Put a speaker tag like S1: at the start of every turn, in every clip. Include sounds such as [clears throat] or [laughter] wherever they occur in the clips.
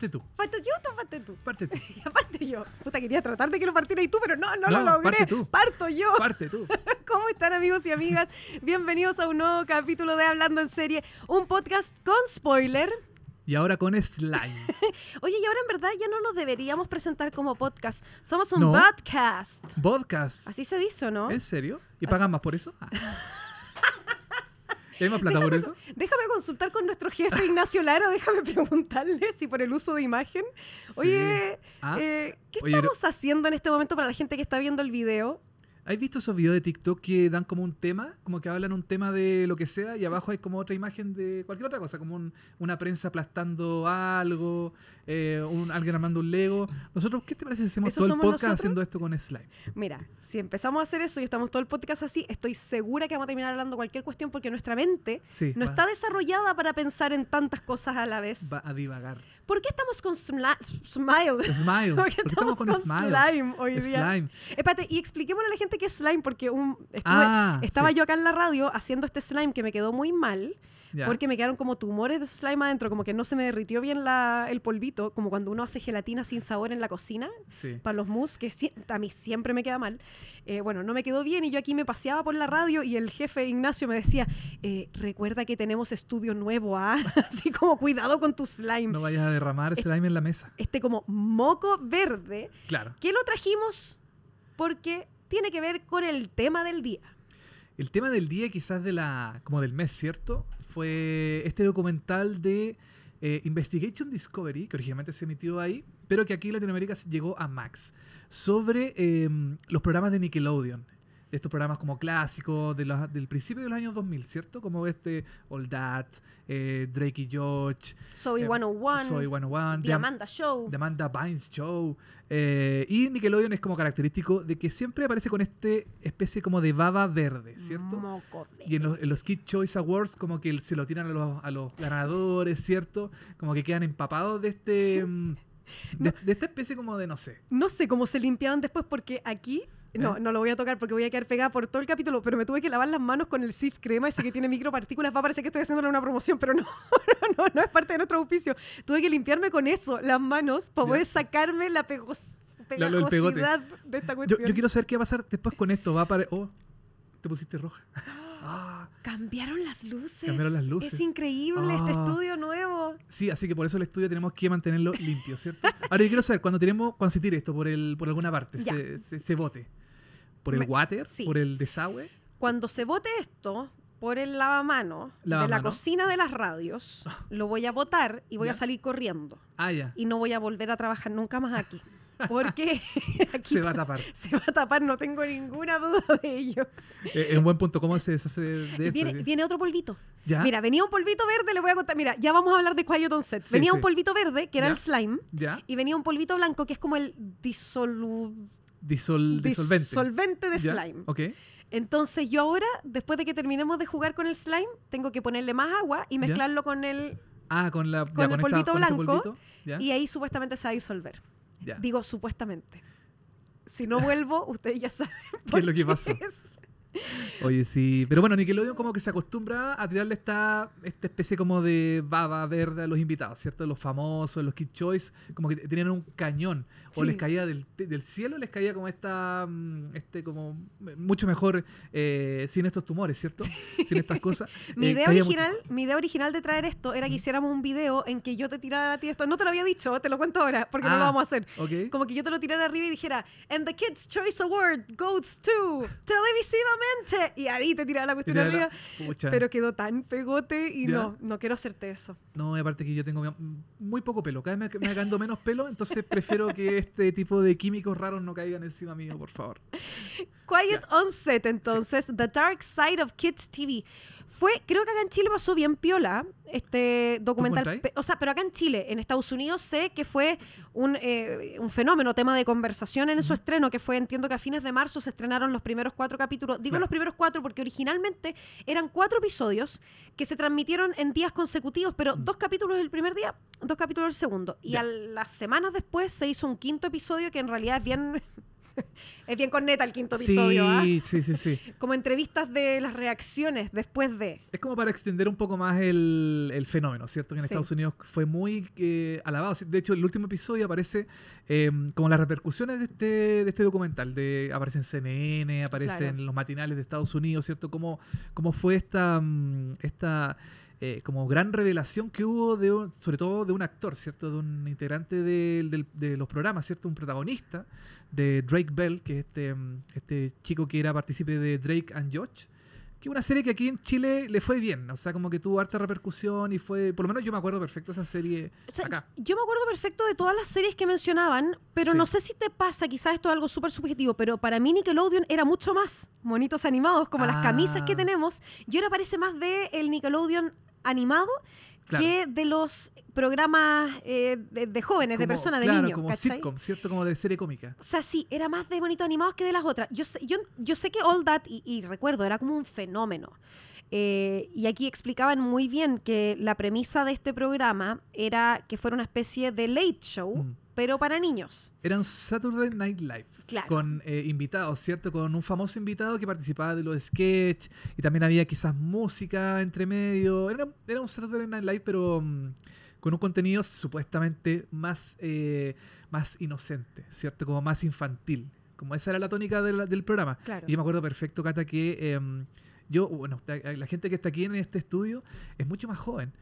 S1: Parte tú. Parto yo, tú parte tú. Parte tú. [laughs] Aparte yo. Puta, quería tratar de que lo partiera y tú, pero no, no, lo logré. Parte tú. Parto yo. Parte tú. [laughs] ¿Cómo están amigos y amigas? Bienvenidos a un nuevo capítulo de Hablando en Serie, un podcast con spoiler.
S2: Y ahora con slime.
S1: [laughs] Oye, y ahora en verdad ya no nos deberíamos presentar como podcast. Somos un podcast.
S2: Podcast.
S1: Así se dice, ¿no? ¿En
S2: serio? ¿Y pagan más por eso? Ah déjame,
S1: consultar con nuestro jefe Ignacio Lara, [laughs] déjame preguntarle si por el uso de imagen. Oye, ah. eh, ¿qué estamos haciendo en este momento para la gente que está viendo el video? ¿Has visto esos videos de TikTok que dan como un tema? Como que hablan
S2: un tema de lo que sea y abajo hay como otra imagen de cualquier otra cosa, como una prensa aplastando algo, eh, un, alguien armando un Lego. Nosotros, ¿qué te parece si hacemos todo el podcast haciendo esto con slime?
S1: Mira, si empezamos a hacer eso y estamos todo el podcast así, estoy segura que vamos a terminar hablando cualquier cuestión porque nuestra mente no está desarrollada para pensar en tantas cosas a la vez. Va a divagar. ¿Por qué estamos con Smile? Smile. [laughs] ¿Por qué estamos, con, Slime hoy día? Espérate, y expliquémosle a la gente que es slime porque un, ah, estaba yo acá en la radio haciendo este slime que me quedó muy mal. Porque me quedaron como tumores de slime adentro, como que no se me derritió bien la, el polvito, como cuando uno hace gelatina sin sabor en la cocina para los mousse, que a mí siempre me queda mal. Eh, bueno, no me quedó bien y yo aquí me paseaba por la radio y el jefe Ignacio me decía, eh, recuerda que tenemos estudio nuevo, ¿ah? [laughs] así como cuidado con tu slime. No vayas a derramar slime en la mesa. Este como moco verde, claro. que lo trajimos porque tiene que ver con el tema del día. El tema del día, quizás
S2: de la, como del mes, ¿cierto? Fue este documental de eh, Investigation Discovery, que originalmente se emitió ahí, pero que aquí en Latinoamérica llegó a Max, sobre em, los programas de Nickelodeon de estos programas como clásicos del principio de los años 2000, ¿cierto? Como este All That, eh, Drake y George, Soy 101, Soy 101, The Amanda Show, The Amanda Bynes Show. Eh, y Nickelodeon es como característico de que siempre aparece con esta especie como de baba verde, ¿cierto? Y en los, Kid Choice Awards como que se lo tiran a los, ganadores, ¿cierto? Como que quedan empapados de este... Mm, [laughs] de, esta especie como de no sé.
S1: No sé cómo se limpiaban después porque aquí no, ¿Eh? no lo voy a tocar porque voy a quedar pegada por todo el capítulo, pero me tuve que lavar las manos con el SIF crema ese que tiene micropartículas. Va a parecer que estoy haciéndole una promoción, pero no, [laughs] no, no, es parte de nuestro auspicio. Tuve que limpiarme con eso las manos para poder sacarme la pegosidad de esta cuestión. Yo, quiero
S2: saber qué va a pasar después con esto. Va a aparecer... Oh, te pusiste roja. [laughs]
S1: cambiaron las luces. Cambiaron las luces. Es increíble este ah. estudio nuevo.
S2: Sí, así que por eso el estudio tenemos que mantenerlo limpio, ¿cierto? Ahora yo quiero saber, cuando tenemos, cuando se tire esto por el, por alguna parte, se, se, bote. ¿Por el water? ¿Por el desagüe?
S1: Cuando se bote esto, por el lavamano, de la cocina de las radios, ah. lo voy a botar y voy a salir corriendo. Ah, ya. Y no voy a volver a trabajar nunca más aquí. Porque [laughs]
S2: se va a tapar. Se
S1: va a tapar, no tengo ninguna duda de ello.
S2: en eh, buen punto, ¿cómo se deshace de esto? Tiene,
S1: otro polvito. Mira, venía un polvito verde, le voy a contar. Mira, ya vamos a hablar de Quiet on Set. Venía un polvito verde, que era el slime, y venía un polvito blanco, que es como el disolvente.
S2: de slime. Ok.
S1: Entonces yo ahora, después de que terminemos de jugar con el slime, tengo que ponerle más agua y mezclarlo con el...
S2: Ah, con, el polvito este blanco.
S1: y ahí supuestamente se va a disolver. Digo supuestamente. Si no [laughs] vuelvo, ustedes ya saben. ¿Qué es lo que pasó?
S2: Oye, sí. Pero bueno, Nickelodeon como que se acostumbra a tirarle esta, esta especie como de baba verde a los invitados, ¿cierto? Los famosos, los Kid Choice, como que tenían un cañón. O les caía del, cielo, les caía
S1: como esta, mm, este como mucho mejor
S2: eh, sin estos tumores, ¿cierto? Sin estas cosas. [laughs] mi, eh, idea original,
S1: mi idea original de traer esto era que hiciéramos un video en que yo te tirara a ti esto. No te lo había dicho, te lo cuento ahora, porque no lo ah, vamos a hacer. Como que yo te lo tirara arriba y dijera, and the Kids Choice Award goes to televisiva y ahí te tiraba la cuestión arriba. Pero quedó tan pegote y no, no quiero hacerte eso.
S2: No, aparte que yo tengo muy poco pelo. Cada vez me, agando menos pelo, entonces prefiero que este tipo de químicos raros no caigan encima mío, por favor.
S1: Quiet on set, entonces. The Dark Side of Kids TV. Fue, creo que acá en Chile pasó bien piola este documental. O sea, pero acá en Chile, en Estados Unidos sé que fue un, eh, un fenómeno, tema de conversación en su estreno, que fue, entiendo que a fines de marzo se estrenaron los primeros cuatro capítulos. Digo los primeros cuatro porque originalmente eran cuatro episodios que se transmitieron en días consecutivos, pero mm. dos capítulos el primer día, dos capítulos el segundo. Y a las semanas después se hizo un quinto episodio que en realidad es bien [laughs] es bien corneta el quinto episodio. ¿ah?
S2: Sí, sí, sí, sí.
S1: [laughs] como entrevistas de las reacciones después de.
S2: Es como para extender un poco más el, fenómeno, ¿cierto? Que en Estados Unidos fue muy eh, alabado. De hecho, el último episodio aparece em, como las repercusiones de este, de este documental. De, aparece en CNN, aparece en los matinales de Estados Unidos, ¿cierto? Cómo, cómo fue esta, mm, esta eh, como gran revelación que hubo, de sobre todo de un actor, ¿cierto? De un integrante de, los programas, ¿cierto? Un protagonista de Drake Bell, que es este, mm, este chico que era partícipe de Drake and George que una serie que aquí en Chile le fue bien, o sea, como que tuvo harta repercusión y fue, por lo menos yo me acuerdo perfecto esa serie.
S1: acá. Yo me acuerdo perfecto de todas las series que mencionaban, pero no sé si te pasa, quizás esto es algo súper subjetivo, pero para mí Nickelodeon era mucho más monitos animados, como las camisas que ah. tenemos, y ahora parece más de el Nickelodeon animado que de los programas eh, de, jóvenes, de personas, de claro, niños. Como sitcom,
S2: ¿cierto? Como de serie cómica. O
S1: sea, sí, era más de bonito animados que de las otras. Yo sé, yo, yo sé que All That, y, recuerdo, era como un fenómeno. Eh, y aquí explicaban muy bien que la premisa de este programa era que fuera una especie de late show. Mm pero para niños.
S2: Era un Saturday Night Live. Claro. Con eh, invitados, ¿cierto? Con un famoso invitado que participaba de los sketches y también había quizás música entre medio. Era, un Saturday Night Live, pero mm, con un contenido supuestamente más, eh, más inocente, ¿cierto? Como más infantil. Como esa era la tónica del programa. Y yo me acuerdo perfecto, Cata, que. Em, yo, bueno, eh, la gente que está aquí en este estudio es mucho más joven.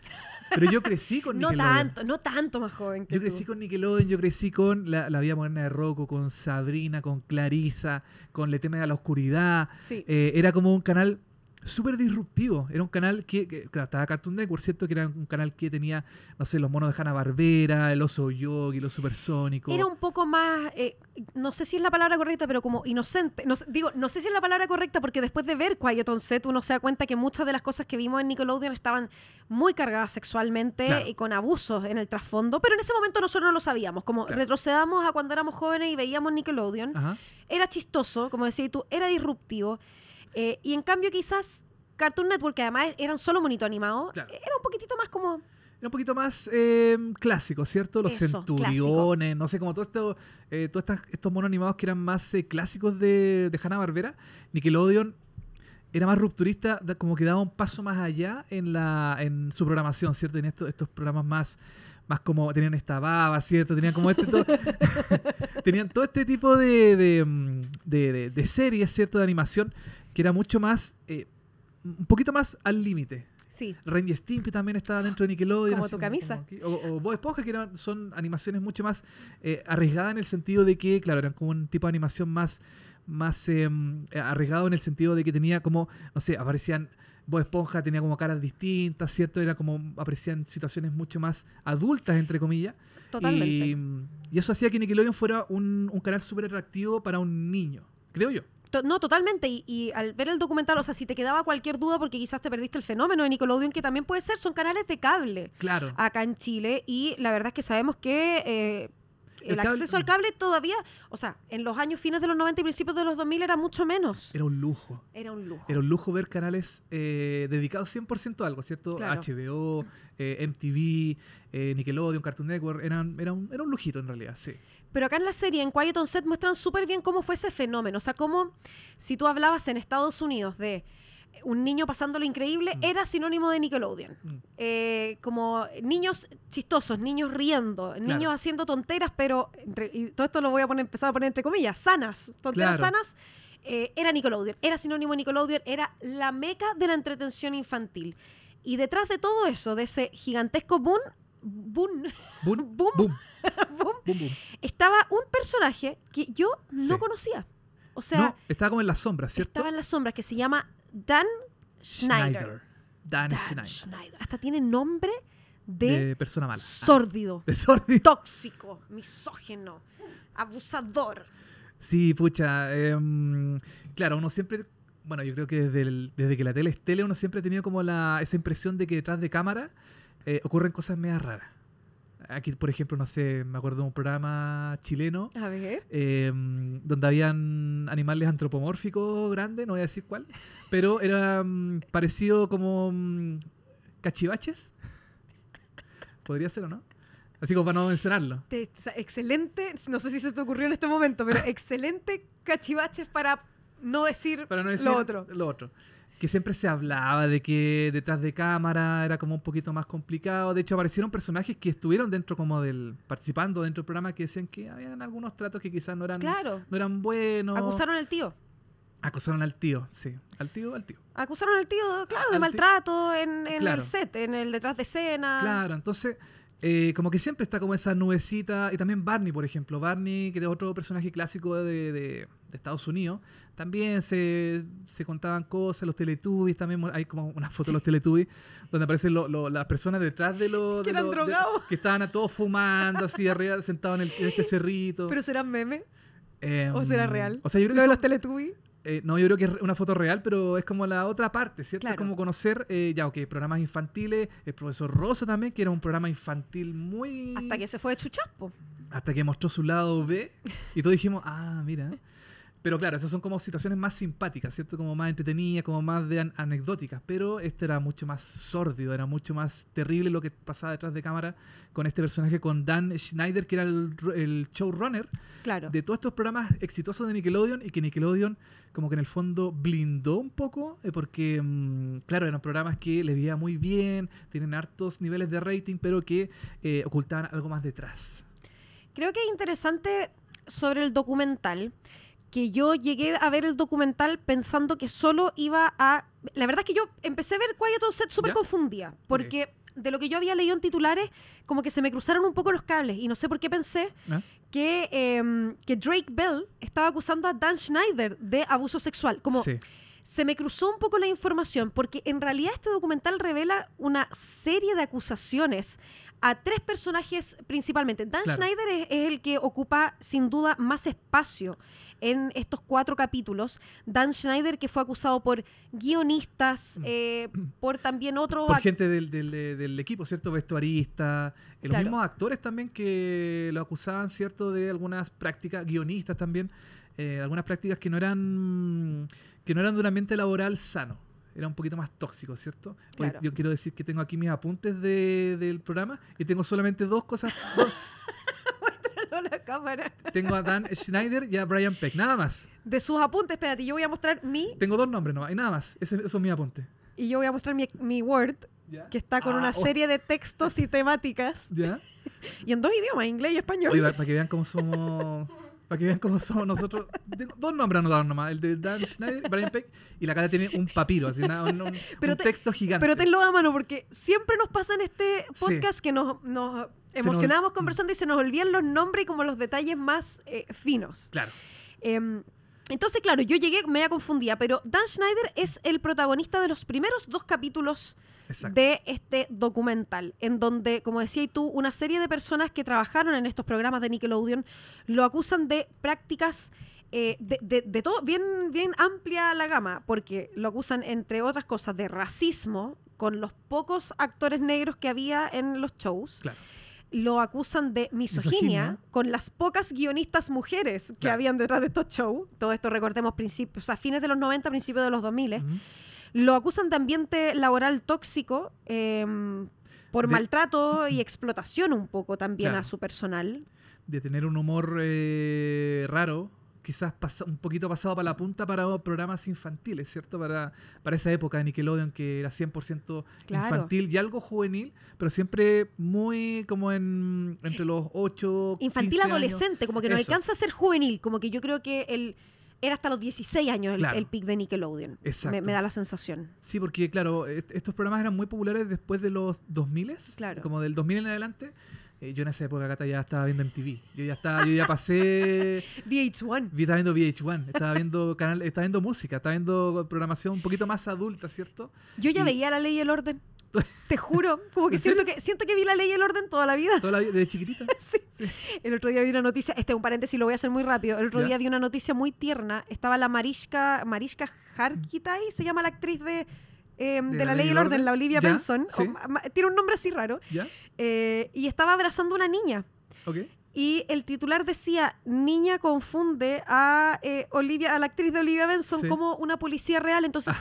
S1: Pero yo crecí con [laughs] no No tanto, no tanto más joven que Yo crecí
S2: con Nickelodeon, yo crecí con la, la, vida moderna de Rocco, con Sabrina, con Clarisa, con Le Teme a la Oscuridad. Eh, era como un canal súper disruptivo. Era un canal que, claro, estaba Cartoon Network, ¿cierto? Que era un canal que tenía, no sé, los monos de Hanna-Barbera, el oso yogi, los supersónicos... Era un
S1: poco más, eh, no sé si es la palabra correcta, pero como inocente. No, digo, no sé si es la palabra correcta porque después de ver Quiet on Set uno se da cuenta que muchas de las cosas que vimos en Nickelodeon estaban muy cargadas sexualmente y con abusos en el trasfondo, pero en ese momento nosotros no lo sabíamos. Como retrocedamos a cuando éramos jóvenes y veíamos Nickelodeon, era chistoso, como decías tú, era disruptivo eh, y en cambio, quizás Cartoon Network, que además eran solo monito animados, era un poquitito más como. Era un poquito más em,
S2: clásico, ¿cierto? Los centuriones, no sé, como todos esto, eh, estos monos animados que eran más eh, clásicos de, Hanna-Barbera. Nickelodeon era más rupturista, como que daba un paso más allá en, la, en su programación, ¿cierto? Tenía estos, estos programas más, más como, tenían esta baba, ¿cierto? Tenían como este todo, [laughs] tenían todo este tipo de de, mm, series, ¿cierto? De animación que era mucho más, eh, un poquito más al límite. Sí. Randy también estaba dentro de Nickelodeon. Como tu camisa. o, o Bob Esponja, que eran, son animaciones mucho más eh, arriesgadas en el sentido de que, claro, eran como un tipo de animación más, más em, eh, arriesgado en el sentido de que tenía como, no sé, aparecían... Bob Esponja tenía como caras distintas, ¿cierto? Era como, aparecían situaciones mucho más adultas, entre comillas. Totalmente. Y, eso hacía que Nickelodeon fuera un, un canal súper atractivo para un niño, creo yo
S1: no, totalmente. Y, al ver el documental, o sea, si te quedaba cualquier duda porque quizás te perdiste el fenómeno de Nickelodeon, que también puede ser, son canales de cable. Claro. Acá en Chile. Y la verdad es que sabemos que eh, el, acceso al cable todavía, o sea, en los años fines de los 90 y principios de los 2000 era mucho menos.
S2: Era un lujo. Era un lujo. Era un lujo ver canales eh, dedicados 100% a algo, ¿cierto? HBO, eh, MTV, eh, Nickelodeon, Cartoon Network, eran, era, un, lujito en realidad, sí.
S1: Pero acá en la serie, en Quiet on Set, muestran súper bien cómo fue ese fenómeno. O sea, cómo si tú hablabas en Estados Unidos de un niño pasando lo increíble mm. era sinónimo de Nickelodeon. Mm. Eh, como niños chistosos, niños riendo, niños haciendo tonteras, pero, y todo esto lo voy a poner, empezar a poner entre comillas, sanas, tonteras sanas, eh, era Nickelodeon, era sinónimo de Nickelodeon, era la meca de la entretención infantil. Y detrás de todo eso, de ese gigantesco boom, boom, boom, [laughs] [laughs] boom, boom. boom, estaba un personaje que yo no conocía. O sea,
S2: estaba como en las sombras, ¿cierto? Estaba
S1: en las sombras, que se llama Dan Schneider. Hasta tiene nombre de, persona mala. Ah. Sórdido. Tóxico, misógeno, abusador.
S2: Sí, pucha. Em, claro, uno siempre bueno, yo creo que desde, que la tele es tele uno siempre ha tenido como la, esa impresión de que detrás de cámara eh, ocurren cosas medio raras. Aquí, por ejemplo, no sé, me acuerdo de un programa chileno. Em, donde habían animales antropomórficos grandes, no voy a decir cuál. Pero era parecido como mm, cachivaches. Podría ser o no. Así como para no mencionarlo.
S1: excelente, no sé si se te ocurrió en este momento, pero [laughs] excelente cachivaches para no decir, para no decir lo otro.
S2: Lo otro que siempre se hablaba de que detrás de cámara era como un poquito más complicado. De hecho, aparecieron personajes que estuvieron dentro como del participando dentro del programa que decían que habían algunos tratos que quizás no eran no eran buenos.
S1: Acusaron al tío.
S2: Acusaron al tío, sí. Al tío, al tío.
S1: Acusaron al tío, claro, de maltrato en, el set, en el detrás de escena. Claro,
S2: entonces eh, como que siempre está como esa nubecita, y también Barney, por ejemplo, Barney, que es otro personaje clásico de, Estados Unidos, también se, se, contaban cosas, los Teletubbies, también hay como una foto de los Teletubbies, donde aparecen las personas detrás de los... Que drogados. que estaban a todos fumando, así arriba, sentados en, en este cerrito. [laughs] ¿Pero
S1: serán memes?
S2: Em, ¿O será real? O sea, yo creo que los eh, no, yo creo que es una foto real, pero es como la otra parte, ¿cierto? Es como conocer, eh, ya, ok, programas infantiles, el profesor Rosa también, que era un programa infantil muy...
S1: Hasta que se fue de chuchapo.
S2: Hasta que mostró su lado B y todos dijimos, ah, mira. Pero claro, esas son como situaciones más simpáticas, ¿cierto? Como más entretenidas, como más de anecdóticas. Pero este era mucho más sórdido, era mucho más terrible lo que pasaba detrás de cámara con este personaje, con Dan Schneider, que era el, showrunner claro. de todos estos programas exitosos de Nickelodeon y que Nickelodeon como que en el fondo blindó un poco, eh, porque, mm, claro, eran programas que le veía muy bien, tienen hartos niveles de rating, pero que eh, ocultaban algo más detrás.
S1: Creo que es interesante sobre el documental que yo llegué a ver el documental pensando que solo iba a... La verdad es que yo empecé a ver Quiet on Set súper confundida, porque de lo que yo había leído en titulares, como que se me cruzaron un poco los cables y no sé por qué pensé ah. que, em, que Drake Bell estaba acusando a Dan Schneider de abuso sexual. Como se me cruzó un poco la información, porque en realidad este documental revela una serie de acusaciones a tres personajes principalmente. Dan Schneider es, el que ocupa sin duda más espacio en estos cuatro capítulos. Dan Schneider, que fue acusado por guionistas, mm. eh, por también otros Por gente
S2: del, eh, del, equipo, ¿cierto? Vestuarista, eh, los mismos actores también que lo acusaban, ¿cierto? De algunas prácticas, guionistas también, algunas prácticas que no eran que no eran de un ambiente laboral sano era un poquito más tóxico, ¿cierto? yo quiero decir que tengo aquí mis apuntes del programa y tengo solamente dos cosas, [laughs] [laughs] la cámara. Tengo a Dan Schneider y a Brian Peck, nada
S1: más. De sus apuntes, espérate, yo voy a mostrar mi. Tengo dos nombres nomás, y nada más. Ese, esos son mis apuntes. Y yo voy a mostrar mi, Word, que está con ah, una oh. serie de textos y temáticas. ¿Ya? y en dos idiomas, inglés y español. Oye, para
S2: que vean cómo somos. Para que vean cómo somos nosotros. Tengo dos nombres anotados nomás. El de Dan Schneider, Brian Peck. Y la cara tiene un papiro, así un, pero te, texto gigante. Pero tenlo
S1: a mano, porque siempre nos pasa en este podcast que nos, nos emocionábamos mm. conversando y se nos olvidan los nombres y como los detalles más eh, finos. Claro. Em, entonces, claro, yo llegué media confundida, pero Dan Schneider es el protagonista de los primeros dos capítulos de este documental, en donde, como decía tú, una serie de personas que trabajaron en estos programas de Nickelodeon lo acusan de prácticas eh, de, todo, bien, bien amplia la gama, porque lo acusan, entre otras cosas, de racismo con los pocos actores negros que había en los shows. Claro lo acusan de misoginia, con las pocas guionistas mujeres que habían detrás de estos shows. Todo esto recordemos principios, a fines de los 90, principios de los 2000. Lo acusan de ambiente laboral tóxico em, por maltrato y explotación un poco también a su personal.
S2: De tener un humor eh, raro, quizás un poquito pasado para la punta para programas infantiles, ¿cierto? Para, para esa época de Nickelodeon que era 100% infantil y algo juvenil, pero siempre muy como en, entre los 8. Infantil adolescente, como que no alcanza a
S1: ser juvenil, como que yo creo que el era hasta los 16 años el, pic de Nickelodeon. Exacto. Me, da la sensación.
S2: Sí, porque claro, estos programas eran muy populares después de los 2000, claro. como del 2000 en adelante. Eh, yo en esa época, Cata, ya estaba viendo MTV. Yo ya estaba, yo ya pasé... [laughs] VH1. vi estaba viendo VH1. Estaba viendo, canal, estaba viendo música, estaba viendo programación un poquito más adulta, ¿cierto? Yo ya veía
S1: La Ley y el Orden. [laughs] Te juro, como que siento, que siento que vi la ley y el orden toda la vida. Toda
S2: la vida, desde chiquitita.
S1: [laughs] sí. El otro día vi una noticia, este es un paréntesis, lo voy a hacer muy rápido. El otro día vi una noticia muy tierna. Estaba la Mariska, Mariska se llama la actriz de Em, de, la, ley y el orden, la Olivia Benson. Oh, tiene un nombre así raro. Eh, y estaba abrazando a una niña. Y el titular decía, niña confunde a eh, Olivia, a la actriz de Olivia Benson como una policía real. Entonces ah.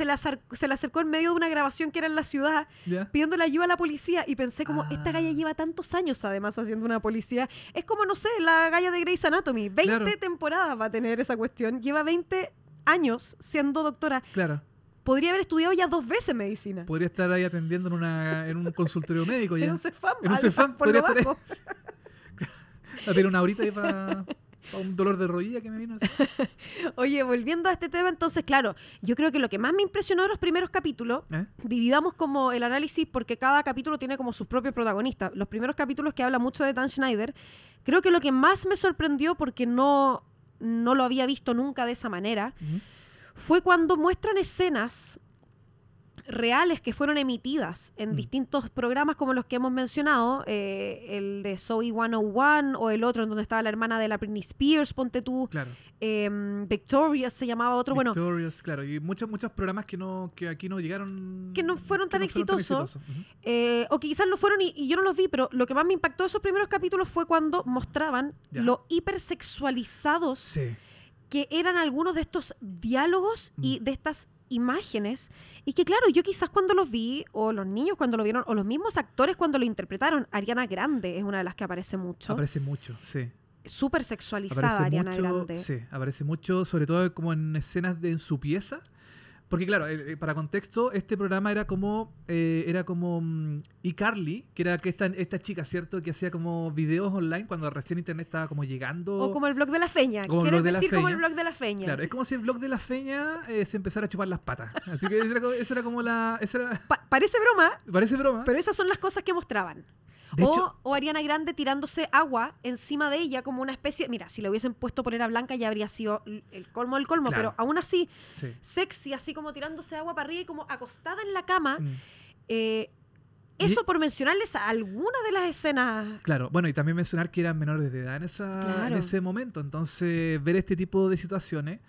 S1: se, la acercó en medio de una grabación que era en la ciudad, pidiendo pidiéndole ayuda a la policía. Y pensé como, esta galla ah. lleva tantos años además haciendo una policía. Es como, no sé, la galla de Grey's Anatomy. 20 temporadas va a tener esa cuestión. Lleva 20 años siendo doctora. Claro podría haber estudiado ya dos veces medicina.
S2: Podría estar ahí atendiendo en, un consultorio médico ya. [laughs] En un CEFAM. Por lo bajo.
S1: [laughs]
S2: A tener una horita ahí para un dolor de
S1: rodilla que me vino. [laughs] Oye, volviendo a este tema, entonces, claro, yo creo que lo que más me impresionó de los primeros capítulos, ¿Eh? dividamos como el análisis porque cada capítulo tiene como sus propios protagonistas. Los primeros capítulos que habla mucho de Dan Schneider, creo que lo que más me sorprendió porque no, no lo había visto nunca de esa manera fue cuando muestran escenas reales que fueron emitidas en mm. distintos programas como los que hemos mencionado, eh, el de Zoe 101 o el otro en donde estaba la hermana de la Britney Spears, ponte tú, claro. Em, Victorious se llamaba otro, Victorious,
S2: claro, y muchos, muchos programas que, no, que aquí no llegaron...
S1: Que no fueron tan exitosos, eh, o quizás no fueron y, yo no los vi, pero lo que más me impactó de esos primeros capítulos fue cuando mostraban lo hipersexualizados... Sí que eran algunos de estos diálogos y mm. de estas imágenes y que claro, yo quizás cuando los vi, o los niños cuando lo vieron, o los mismos actores cuando lo interpretaron, Ariana Grande es una de las que aparece mucho. Aparece
S2: mucho, sí.
S1: Súper sexualizada Ariana Grande. Sí,
S2: aparece mucho, sobre todo como en escenas de en su pieza. Porque claro, eh, eh, para contexto, este programa era como eh, era como mm, iCarly, que era que esta, esta chica, ¿cierto? Que hacía como videos online cuando recién internet estaba como llegando. O como
S1: el blog de la feña. Quieres decir como el blog de la feña. Claro, es
S2: como si el blog de la feña se empezara a chupar las patas. Así que esa era, como la...
S1: parece broma. Parece broma. Pero esas son las cosas que mostraban o, Ariana Grande tirándose agua encima de ella como una especie. Mira, si la hubiesen puesto a blanca ya habría sido el colmo del colmo, pero aún así, sexy, así como tirándose agua para arriba y como acostada en la cama. Mm. Eh, eso por mencionarles alguna de las escenas.
S2: Claro, bueno, y también mencionar que eran menores de edad en, ese momento. Entonces, ver este tipo de situaciones.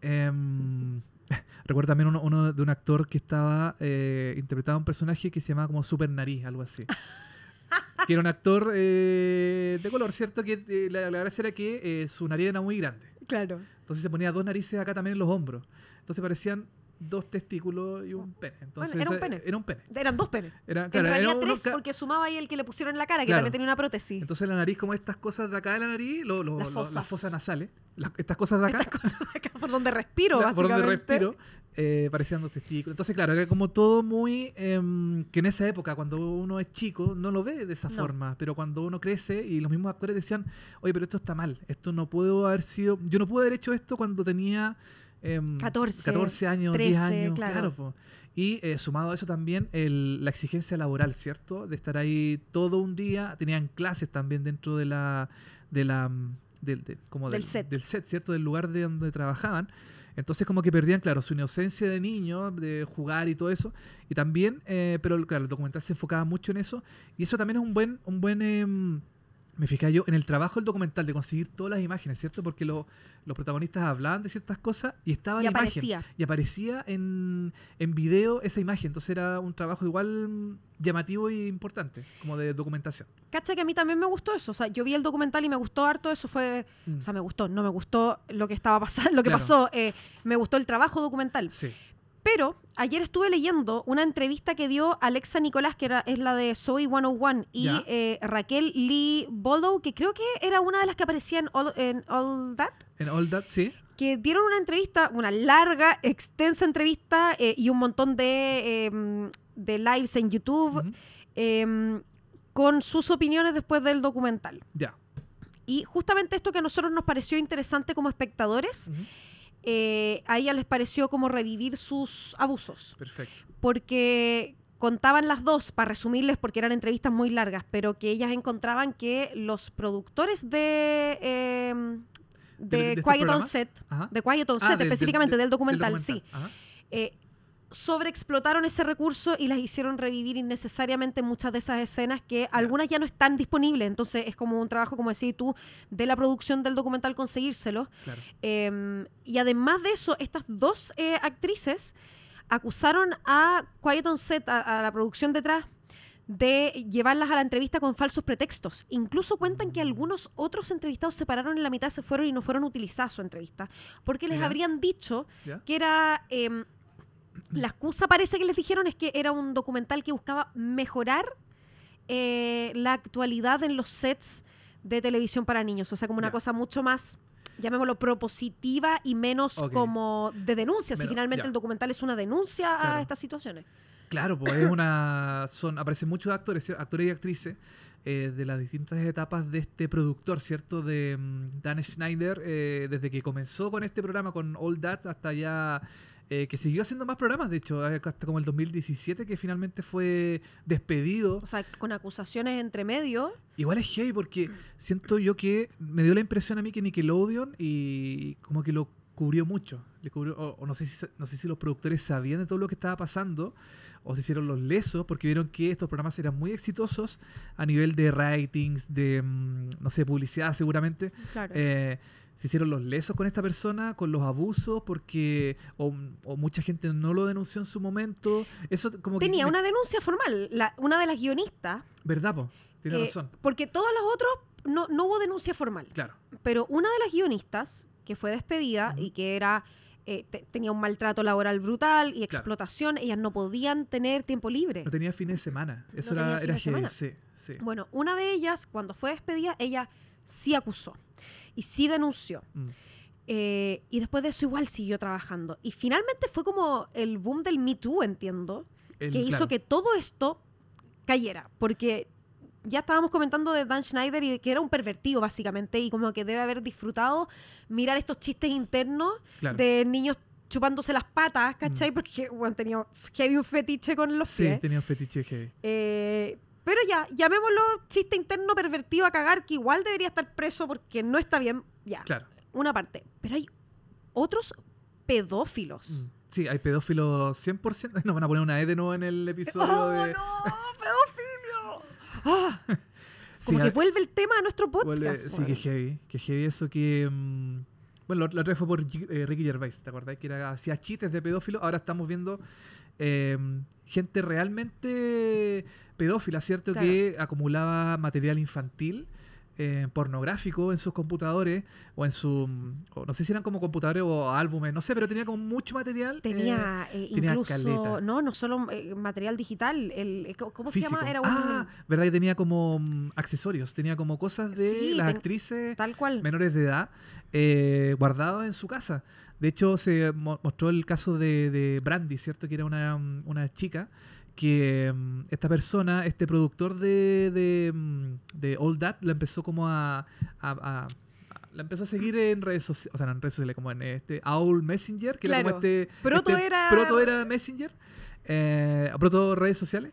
S2: Em, [laughs] recuerdo también uno, de un actor que estaba eh, un personaje que se llamaba como Super Nariz, algo así. [laughs] que era un actor eh, de color, ¿cierto? Que eh, la, la, gracia era que eh, su nariz era muy grande. Claro. Entonces se ponía dos narices acá también en los hombros. Entonces parecían dos testículos y un ah. pene. era un eh, pene. Era un pene. Eran dos penes. Era, claro, tres,
S1: porque sumaba ahí el que le pusieron en la cara, que también tenía una prótesis.
S2: Entonces la nariz, como estas cosas de acá de la nariz, las, fosas. nasales, estas cosas de acá. por donde respiro, básicamente. Por donde respiro, eh, parecían dos testículos. Entonces, claro, era como todo muy... Em, que en esa época, cuando uno es chico, no lo ve de esa forma. Pero cuando uno crece, y los mismos actores decían, oye, pero esto está mal, esto no puedo haber sido... Yo no pude haber hecho esto cuando tenía... 14, em, años, años, claro. Y eh, sumado a eso también el, la exigencia laboral, ¿cierto? De estar ahí todo un día, tenían clases también dentro de la, de la mm, del, como del, set. del, set. ¿cierto? Del lugar donde trabajaban. Entonces como que perdían, claro, su inocencia de niño, de jugar y todo eso. Y también, eh, pero claro, el documental se enfocaba mucho en eso. Y eso también es un buen, un buen em, me fijé yo en el trabajo del documental de conseguir todas las imágenes, ¿cierto? Porque los protagonistas hablaban de ciertas cosas y estaba y la aparecía. imagen. Y aparecía en, en video esa imagen. Entonces era un trabajo igual llamativo e importante, como de documentación.
S1: Cacha que a mí también me gustó eso. O sea, yo vi el documental y me gustó harto eso. Fue. Mm. O sea, me gustó, no me gustó lo que estaba pasando, [laughs] lo que pasó. Eh, me gustó el trabajo documental. Sí. Pero ayer estuve leyendo una entrevista que dio Alexa Nicolás, que era, es la de Zoe 101, y eh, Raquel Lee Bollow, que creo que era una de las que aparecían en All, That.
S2: En All That, sí.
S1: Que dieron una entrevista, una larga, extensa entrevista eh, y un montón de, em, lives en YouTube em, con sus opiniones después del documental. Ya. Y justamente esto que a nosotros nos pareció interesante como espectadores. Eh, a ella les pareció como revivir sus abusos. Perfecto. Porque contaban las dos, para resumirles, porque eran entrevistas muy largas, pero que ellas encontraban que los productores de... Em, de, este Set, de Quiet ah, Set, específicamente del documental, sí sobreexplotaron ese recurso y las hicieron revivir innecesariamente muchas de esas escenas que algunas ya no están disponibles. Entonces es como un trabajo, como decís tú, de la producción del documental conseguírselo. Em, y además de eso, estas dos eh, actrices acusaron a Quiet on Set, a, la producción detrás, de llevarlas a la entrevista con falsos pretextos. Incluso cuentan que mm. algunos otros entrevistados se pararon en la mitad, se fueron y no fueron utilizadas su entrevista, porque les habrían dicho que era em, la excusa parece que les dijeron es que era un documental que buscaba mejorar eh, la actualidad en los sets de televisión para niños. O sea, como una cosa mucho más llamémoslo propositiva y menos como de denuncia, si finalmente el documental es una denuncia a estas situaciones.
S2: Claro, pues es una. Son, aparecen muchos actores, actores y actrices eh, de las distintas etapas de este productor, ¿cierto? De mm, Dan Schneider, eh, desde que comenzó con este programa, con All That, hasta ya eh, que siguió haciendo más programas, de hecho, eh, hasta como el 2017, que finalmente fue despedido. O sea, con acusaciones entre medio. Igual es gay, porque siento yo que me dio la impresión a mí que Nickelodeon y como que lo cubrió mucho. Le cubrió, o, o no, sé si, no sé si los productores sabían de todo lo que estaba pasando o se hicieron los lesos porque vieron que estos programas eran muy exitosos a nivel de ratings, de, mm, no sé, publicidad seguramente. Claro. Eh, se hicieron los lesos con esta persona, con los abusos, porque o, mucha gente no lo denunció en su momento. Eso como Tenía una
S1: denuncia formal, una de las guionistas.
S2: ¿Verdad, po? Tiene eh, razón.
S1: Porque todos los otros no, hubo denuncia formal. Claro. Pero una de las guionistas que fue despedida y que era eh, tenía un maltrato laboral brutal y explotación, ellas no podían tener tiempo libre. No tenía
S2: fines de semana, eso era, era
S1: Bueno, una de ellas, cuando fue despedida, ella sí acusó y sí denunció. Mm. Eh, y después de eso igual siguió trabajando. Y finalmente fue como el boom del Me Too, entiendo, que hizo que todo esto cayera, porque ya estábamos comentando de Dan Schneider y que era un pervertido, básicamente, y como que debe haber disfrutado mirar estos chistes internos de niños chupándose las patas, ¿cachai? Mm. Porque, bueno, tenía heavy un fetiche con los sí, Sí, tenía un fetiche eh, pero ya, llamémoslo chiste interno pervertido a cagar, que igual debería estar preso porque no está bien. Ya. Claro. Una parte. Pero hay otros pedófilos. Mm.
S2: Sí, hay pedófilos 100%. [laughs] Nos van a poner una E de nuevo en el episodio. [laughs] ¡Oh, de... no! ¡Ah! [laughs] Como que
S1: vuelve el tema a nuestro podcast. sí, que
S2: heavy. Que heavy eso que. Mm, bueno, la otra fue por eh, Ricky Gervais, ¿te acordás? Que era, hacía chistes de pedófilo. Ahora estamos viendo em, gente realmente pedófila, ¿cierto? Que acumulaba material infantil eh, pornográfico en sus computadores o en su mm, no sé si eran como computadores o álbumes no sé pero tenía como mucho material eh, eh, tenía, incluso
S1: no no solo material digital el cómo se llama era ah,
S2: verdad que tenía como mm, accesorios tenía como cosas de las actrices menores de edad guardadas en su casa de hecho se mostró el caso de, de Brandy cierto que era una, mm, una chica que mm, esta persona, este productor de, de, mm, de All That, la empezó como a, la empezó a seguir en redes sociales, o sea, en redes sociales, como en este Owl Messenger, que era como este... este proto era... Messenger, eh, proto redes sociales.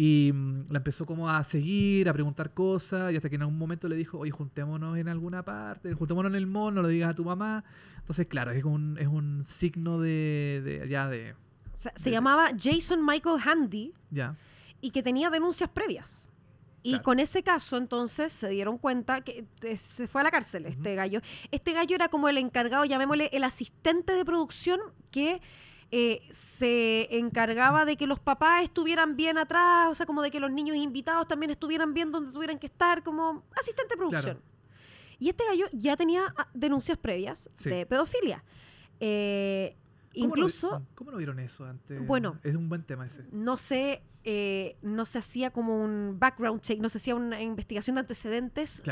S2: Y mm, la empezó como a seguir, a preguntar cosas, y hasta que en algún momento le dijo, oye, juntémonos en alguna parte, juntémonos en el mono, lo digas a tu mamá. Entonces, claro, es un, es un signo de, de ya de,
S1: se, llamaba Jason Michael Handy y que tenía denuncias previas. Y con ese caso, entonces, se dieron cuenta que eh, se fue a la cárcel este gallo. Este gallo era como el encargado, llamémosle, el asistente de producción que eh, se encargaba de que los papás estuvieran bien atrás, o sea, como de que los niños invitados también estuvieran bien donde tuvieran que estar, como asistente de producción. Y este gallo ya tenía ah, denuncias previas de pedofilia. Eh, incluso...
S2: ¿Cómo no, vieron eso antes? Bueno. Es un buen tema ese.
S1: No sé, eh, no se hacía como un background check, no se hacía una investigación de antecedentes.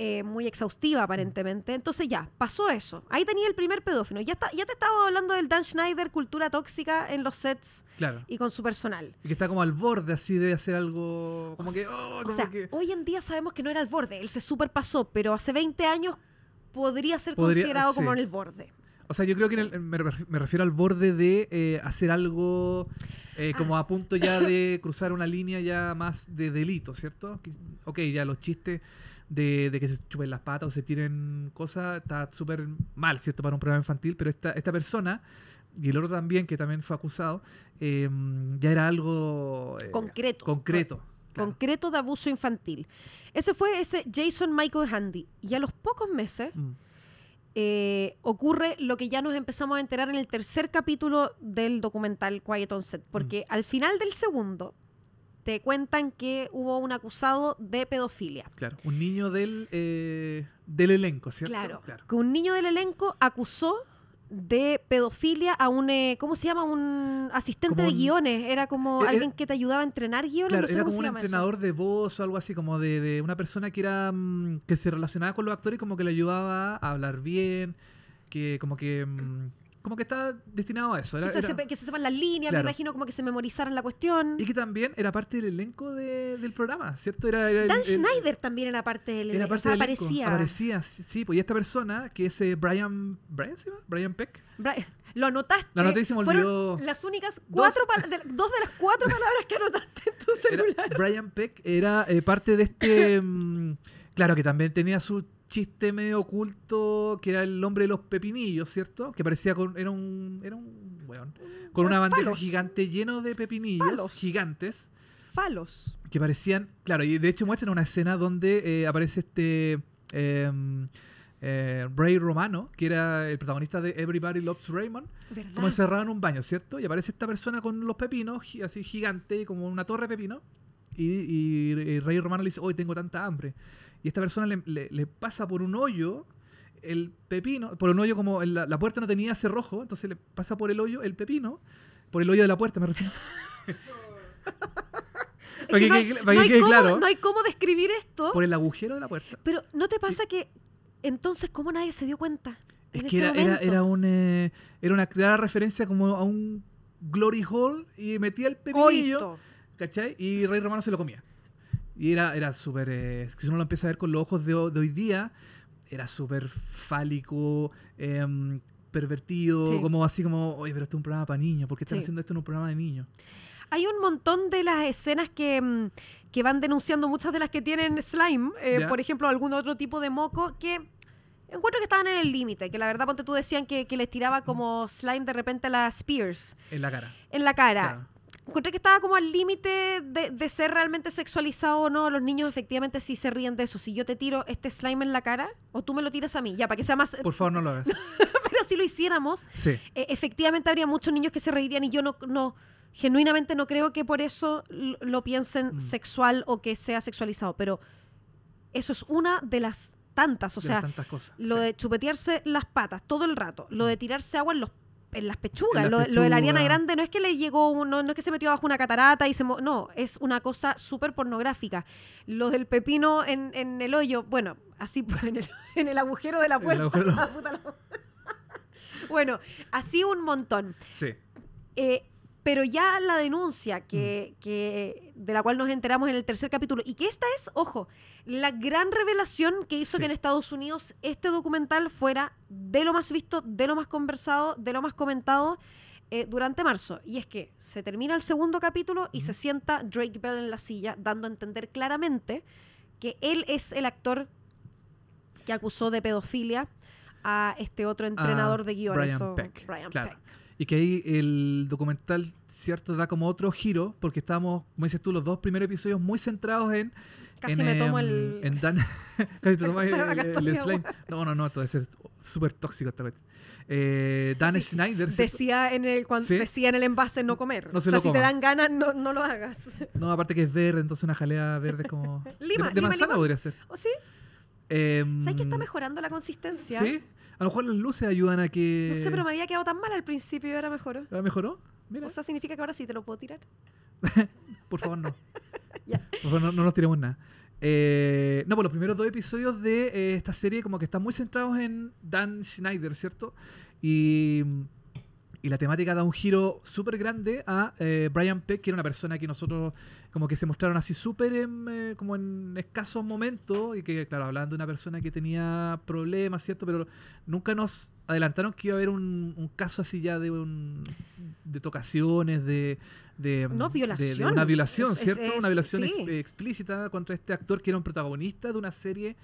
S1: Eh, muy exhaustiva aparentemente. Entonces ya, pasó eso. Ahí tenía el primer pedófilo. Ya, ya te estaba hablando del Dan Schneider, cultura tóxica en los sets y con su personal.
S2: Y que está como al borde así de hacer algo como que... Oh, sea,
S1: hoy en día sabemos que no era al borde, él se superpasó, pero hace 20 años podría ser considerado como en el borde.
S2: O sea, yo creo que me, refiero al borde de eh, hacer algo eh, como a punto ya de cruzar una línea ya más de delito, ¿cierto? Ok, ya los chistes de, que se chupen las patas o se tiren cosas está súper mal, ¿cierto? Para un programa infantil, pero esta, esta persona y el otro también, que también fue acusado, em, ya era algo... Eh,
S1: concreto. Concreto. Concreto de abuso infantil. Ese fue ese Jason Michael Handy. Y a los pocos meses... Mm. Eh, ocurre lo que ya nos empezamos a enterar en el tercer capítulo del documental Quiet on Set, porque mm. al final del segundo te cuentan que hubo un acusado de pedofilia.
S2: Claro, un niño del, eh, del elenco, ¿cierto? Claro, claro, que
S1: un niño del elenco acusó de pedofilia a un, eh, ¿cómo se llama? Un asistente de guiones. Era como eh, eh, alguien que te ayudaba a entrenar guiones. era como un entrenador
S2: de voz o algo así, como de, de, una persona que era mm, que se relacionaba con los actores y como que le ayudaba a hablar bien, que como que mm, como que está destinado a eso. que,
S1: se, sepan las líneas, me imagino, como que se memorizaran la cuestión. Y que también era parte del elenco de, del programa, ¿cierto? Era, Dan Schneider también era parte del elenco. aparecía. Aparecía,
S2: sí, pues y esta persona, que es eh, Brian, Brian, ¿sí? Brian Peck.
S1: lo anotaste. Lo las únicas cuatro dos. De, dos de las cuatro palabras que anotaste
S2: en tu [laughs] celular. Brian Peck era eh, parte de este. Mm, Claro, que también tenía su chiste medio oculto, que era el hombre de los pepinillos, ¿cierto? Que parecía con. Era un. Era un. con una bandera gigante lleno de pepinillos gigantes.
S1: Falos.
S2: Que parecían. Claro, y de hecho muestran una escena donde eh, aparece este. Em, eh, Ray Romano, que era el protagonista de Everybody Loves Raymond, como encerrado en un baño, ¿cierto? Y aparece esta persona con los pepinos, así gigante, como una torre de pepino. Y, y, y Ray Romano le dice, hoy tengo tanta hambre y esta persona le, pasa por un hoyo el pepino, por un hoyo como la, puerta no tenía cerrojo, entonces le pasa por el hoyo el pepino, por el hoyo de la puerta me refiero.
S1: claro. No hay cómo describir esto. Por el
S2: agujero de la puerta.
S1: Pero ¿no te pasa que entonces cómo nadie se dio cuenta? Es que era,
S2: un, eh, era una clara referencia como a un glory hole y metía el pepino ¿cachai? Y Rey Romano se lo comía. Y era, era súper. Eh, si uno lo empieza a ver con los ojos de, hoy día, era súper fálico, em, pervertido, como así como, oye, pero esto es un programa para niños, ¿por qué están haciendo esto en un programa de niños?
S1: Hay un montón de las escenas que, mm, van denunciando, muchas de las que tienen slime, eh, por ejemplo, algún otro tipo de moco, que Encuentro que estaban en el límite, que la verdad, ponte tú decían que, que, les tiraba mm. como slime de repente a las Spears. En la cara. En la cara encontré que estaba como al límite de, ser realmente sexualizado o no. Los niños efectivamente sí se ríen de eso. Si yo te tiro este slime en la cara, o tú me lo tiras a mí, ya, para que sea más... Eh, por favor, no lo [laughs] hagas. Pero si lo hiciéramos, eh, efectivamente habría muchos niños que se reirían y yo no... no genuinamente no creo que por eso lo piensen mm. sexual o que sea sexualizado, pero eso es una de las tantas, o sea, lo de chupetearse las patas todo el rato, lo de mm. tirarse agua en los en las pechugas. lo, de la Ariana Grande no es que le llegó uno, no es que se metió bajo una catarata y se... Mo no, es una cosa súper pornográfica. Lo del pepino en, el hoyo, bueno, así [laughs] en el, agujero de la puerta. [laughs] Ah, [laughs] bueno, así un montón. Sí. Eh, pero ya la denuncia mm. que, de la cual nos enteramos en el tercer capítulo, y que esta es, ojo, la gran revelación que hizo que en Estados Unidos este documental fuera de lo más visto, de lo más conversado, de lo más comentado eh, durante marzo. Y es que se termina el segundo capítulo y se mm. sienta Drake Bell en la silla, dando a entender claramente que él es el actor que acusó de pedofilia a este otro ah, entrenador de guiones, Brian, Peck.
S2: Y que ahí el documental, ¿cierto?, da como otro giro, porque estamos, como dices tú, los dos primeros episodios muy centrados en. Casi me em, tomo el. En Dan. [laughs] Casi te tomas el, [laughs] slime. No, no, no, esto debe ser súper tóxico esta vez. Eh, Dan Schneider. Decía en, el, cuando, decía
S1: en el envase no comer. No o sea, si te dan ganas, no, no, lo hagas.
S2: No, aparte que es verde, entonces una jalea verde es como. [laughs] lima, de, manzana podría ser. ¿O ¿Oh, sí? Em, ¿Sabes que está
S1: mejorando la consistencia? Sí.
S2: A lo mejor las luces ayudan a que. No sé, pero me
S1: había quedado tan mal al principio y ahora mejoró. ¿Ahora mejoró? Mira. O sea, significa que ahora sí te lo puedo tirar.
S2: [laughs] Por favor, no. [laughs] Ya. Por favor, no, nos tiremos nada. Eh, no, pues los primeros dos episodios de eh, esta serie como que están muy centrados en Dan Schneider, ¿cierto? Y y la temática da un giro súper grande a eh, Brian Peck, que era una persona que nosotros como que se mostraron así súper eh, como en escasos momentos y que, claro, hablando de una persona que tenía problemas, ¿cierto? Pero nunca nos adelantaron que iba a haber un, caso así ya de de tocaciones, de, no, violación. de, una violación, ¿cierto? una violación explícita contra este actor que era un protagonista de una serie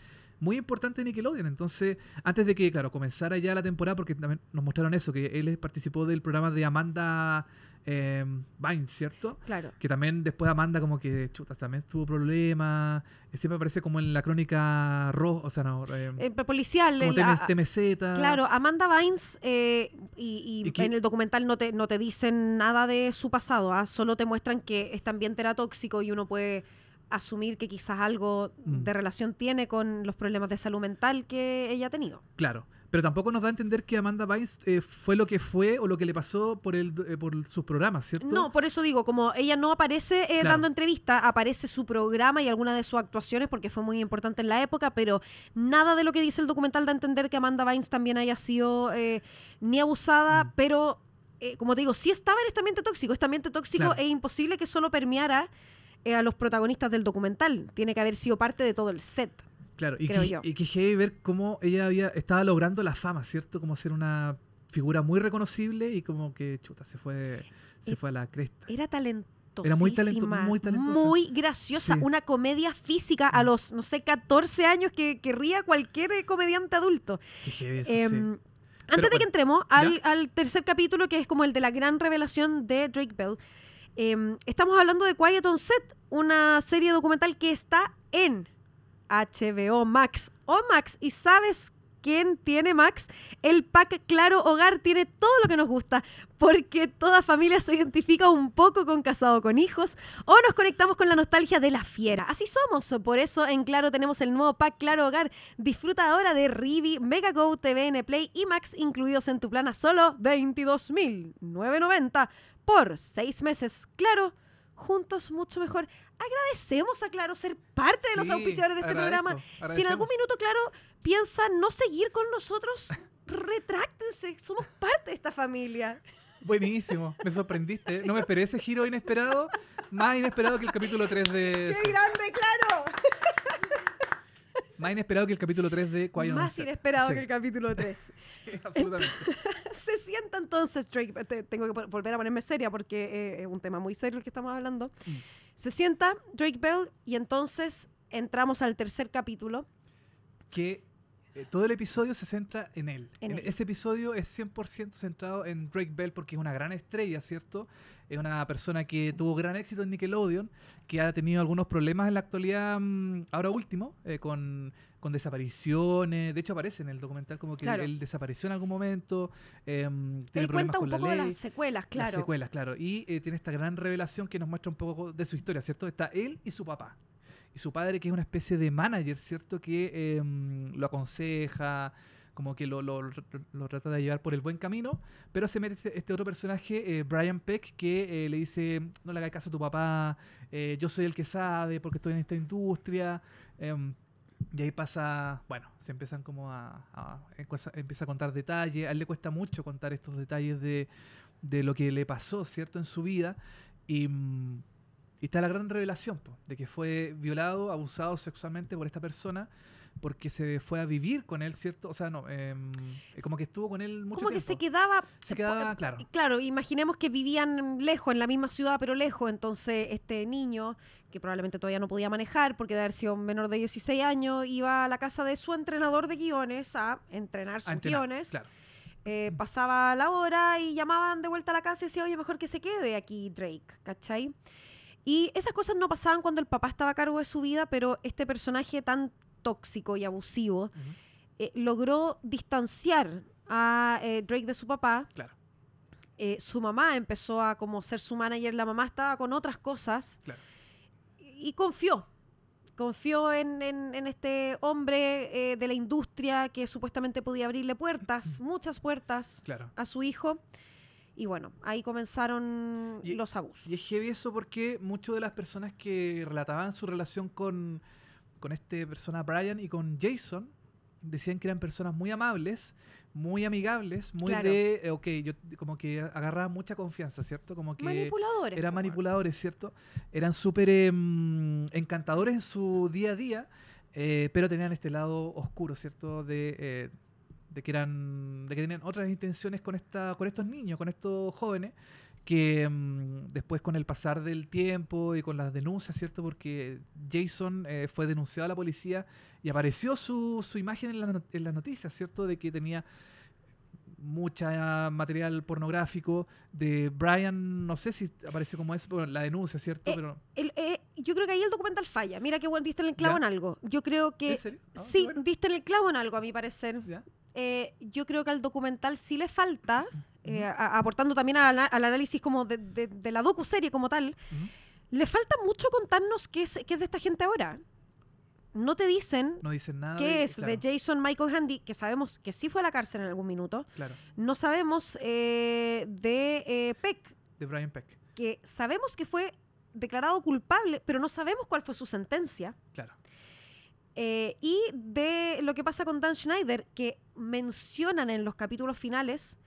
S2: muy importante Nickelodeon. Entonces, antes de que, claro, comenzara ya la temporada, porque también nos mostraron eso, que él participó del programa de Amanda em, Vines ¿cierto? Claro. Que también después Amanda como que, chutas, también tuvo problemas. Eh, siempre aparece como en la crónica roja, o sea, no... Em,
S1: eh, policial. Como el,
S2: TMZ. Claro,
S1: Amanda Vines eh, y, en el documental no te, no te dicen nada de su pasado, ¿ah? solo te muestran que este ambiente era tóxico y uno puede asumir que quizás algo mm. de relación tiene con los problemas de salud mental que ella ha tenido.
S2: Claro, pero tampoco nos da a entender que Amanda Bynes eh, fue lo que fue o lo que le pasó por, el, eh, por sus programas, ¿cierto? No,
S1: por eso digo, como ella no aparece eh, dando entrevista, aparece su programa y alguna de sus actuaciones porque fue muy importante en la época, pero nada de lo que dice el documental da a entender que Amanda Bynes también haya sido ni abusada, mm. pero... como te digo, sí estaba en este ambiente tóxico. Este ambiente tóxico e es imposible que solo permeara eh, a los protagonistas del documental. Tiene que haber sido parte de todo el set.
S2: Claro, y, que, yo. ver cómo ella había, estaba logrando la fama, ¿cierto? Como ser una figura muy reconocible y como que chuta, se fue, se eh, fue a la cresta.
S1: Era talentosa Era muy, muy talentosa. Muy graciosa. Una comedia física a mm. los, no sé, 14 años que, que ría cualquier eh, comediante adulto.
S2: Qué em,
S1: Antes de que entremos al, al, tercer capítulo, que es como el de la gran revelación de Drake Bell, Em, estamos hablando de Quiet on Set, una serie documental que está en HBO Max o Max. ¿Y sabes quién tiene Max? El pack Claro Hogar tiene todo lo que nos gusta, porque toda familia se identifica un poco con Casado con Hijos o nos conectamos con la nostalgia de la fiera. Así somos, por eso en Claro tenemos el nuevo pack Claro Hogar. Disfruta ahora de Rivi, Megago, TVN Play y Max incluidos en tu plana solo 22.990 por seis meses. Claro, juntos mucho mejor. Agradecemos a Claro ser parte de los auspiciadores de este programa. Si en algún minuto Claro piensa no seguir con nosotros, retráctense, somos parte de esta familia.
S2: Buenísimo, me sorprendiste. No me esperé ese giro inesperado, más inesperado que el capítulo 3 de... ¡Qué
S1: grande, Claro!
S2: Más inesperado que el capítulo 3 de Quiet Más inesperado que el
S1: capítulo 3. [laughs] sí, absolutamente. se sienta entonces Drake, tengo que volver a ponerme seria porque eh, es un tema muy serio el que estamos hablando. Mm. Se sienta Drake Bell y entonces entramos al tercer capítulo.
S2: Que eh, todo el episodio se centra en él. Ese episodio es 100% centrado en Drake Bell porque es una gran estrella, ¿cierto? Es una persona que tuvo gran éxito en Nickelodeon, que ha tenido algunos problemas en la actualidad, mm, ahora último, eh, con, desapariciones. De hecho, aparece en el documental como que él desapareció en algún momento. Eh, cuenta un poco de las
S1: secuelas, claro. Las
S2: secuelas, claro. Y eh, tiene esta gran revelación que nos muestra un poco de su historia, ¿cierto? Está él y su papá y su padre que es una especie de manager, ¿cierto? Que em, lo aconseja, como que lo, trata de llevar por el buen camino, pero se mete este, este otro personaje, eh, Brian Peck, que eh, le dice, no le hagas caso a tu papá, eh, yo soy el que sabe porque estoy en esta industria. Em, y ahí pasa, bueno, se empiezan como a, empieza a contar detalles, a él le cuesta mucho contar estos detalles de, de lo que le pasó, ¿cierto? En su vida. Y mm, y está la gran revelación de que fue violado, abusado sexualmente por esta persona porque se fue a vivir con él, ¿cierto? O sea, no, em, eh, como que estuvo con él mucho tiempo. Como que se quedaba... Se quedaba, claro.
S1: Claro, imaginemos que vivían lejos, en la misma ciudad, pero lejos. Entonces, este niño, que probablemente todavía no podía manejar porque debe haber sido menor de 16 años, iba a la casa de su entrenador de guiones a entrenar sus a guiones. Eh, pasaba la hora y llamaban de vuelta a la casa y decía, oye, mejor que se quede aquí Drake, ¿cachai? Y esas cosas no pasaban cuando el papá estaba a cargo de su vida, pero este personaje tan tóxico y abusivo eh, logró distanciar a eh, Drake de su papá. Claro. Eh, su mamá empezó a como ser su manager, la mamá estaba con otras cosas claro. y, confió. Confió en, este hombre de la industria que supuestamente podía abrirle puertas, [laughs] muchas puertas a su hijo. Y bueno, ahí comenzaron
S2: los abusos. Y es heavy eso porque muchas de las personas que relataban su relación con, con este persona Brian y con Jason decían que eran personas muy amables, muy amigables, muy de, eh, ok, yo como que agarraba mucha confianza, ¿cierto? Como que... Manipuladores. Eran pues, manipuladores, ¿cierto? Eran súper em, encantadores en su día a día, eh, pero tenían este lado oscuro, ¿cierto? De eh, de que eran, de que tenían otras intenciones con esta, con estos niños, con estos jóvenes, que mm, después con el pasar del tiempo y con las denuncias, ¿cierto? Porque Jason eh, fue denunciado a la policía y apareció su, su imagen en, la, las noticias, ¿cierto? De que tenía mucha material pornográfico de Brian, no sé si aparece como eso, pero la denuncia, ¿cierto? Eh, pero
S1: eh, yo creo que ahí el documental falla. Mira que bueno, diste el clavo en algo. Yo creo que sí, diste el clavo en algo, a mi parecer. Eh, yo creo que al documental sí le falta, eh, aportando también al, análisis como de, la docu-serie como tal, le falta mucho contarnos qué es, qué es de esta gente ahora. No te dicen, no qué es de Jason Michael Handy, que sabemos que sí fue a la cárcel en algún minuto. No sabemos eh, de Peck. De Brian Peck. Que sabemos que fue declarado culpable, pero no sabemos cuál fue su sentencia. Claro. Eh, y de lo que pasa con Dan Schneider, que mencionan en los capítulos finales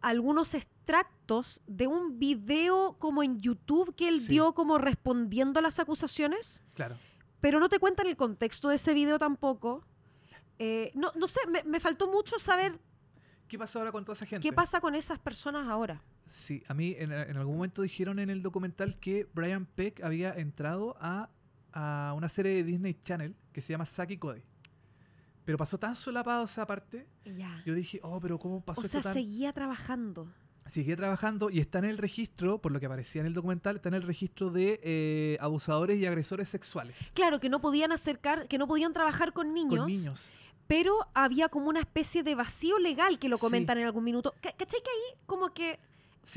S1: algunos extractos de un video como en YouTube que él dio como respondiendo a las acusaciones. Claro. Pero no te cuentan el contexto de ese video tampoco. Eh, no, sé, me, faltó mucho saber... ¿Qué pasa ahora con toda esa gente? ¿Qué pasa con esas personas ahora?
S2: Sí, a mí en algún momento dijeron en el documental que Brian Peck había entrado a a una serie de Disney Channel que se llama Saki Code, Pero pasó tan solapado esa parte. Yo dije, oh, pero ¿cómo pasó O sea, seguía
S1: trabajando.
S2: Seguía trabajando y está en el registro, por lo que aparecía en el documental, está en el registro de eh, abusadores y agresores sexuales.
S1: Claro, que no podían acercar, que no podían trabajar con niños. Con niños. Pero había como una especie de vacío legal que lo comentan en algún minuto. ¿Cachai que ahí como que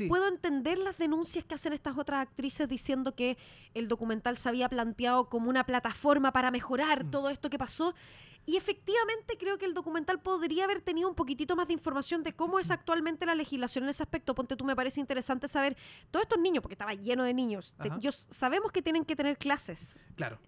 S1: Puedo entender las denuncias que hacen estas otras actrices diciendo que el documental se había planteado como una plataforma para mejorar mm. todo esto que pasó. Y efectivamente creo que el documental podría haber tenido un poquitito más de información de cómo es mm. actualmente la legislación en ese aspecto. Ponte tú, me parece interesante saber todos estos niños, porque estaba lleno de niños. ellos sabemos que tienen que tener clases. Claro.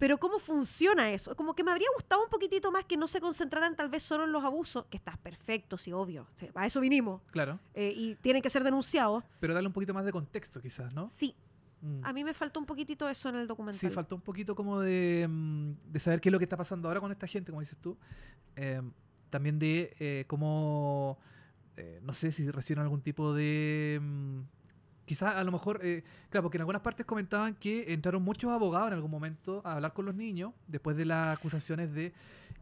S1: Pero ¿cómo funciona eso? Como que me habría gustado un poquitito más que no se concentraran tal vez solo en los abusos, que estás perfecto, sí, obvio. a eso vinimos. Claro. Eh, y tienen que ser denunciados.
S2: Pero darle un poquito más de contexto, quizás, ¿no? Sí.
S1: Mm. A mí me faltó un poquitito eso en el documental. Sí, faltó
S2: un poquito como de, mm, saber qué es lo que está pasando ahora con esta gente, como dices tú. Em, también de eh, cómo, eh, no sé si reciben algún tipo de... Mm, quizás a lo mejor, eh, claro, porque en algunas partes comentaban que entraron muchos abogados en algún momento a hablar con los niños después de las acusaciones de...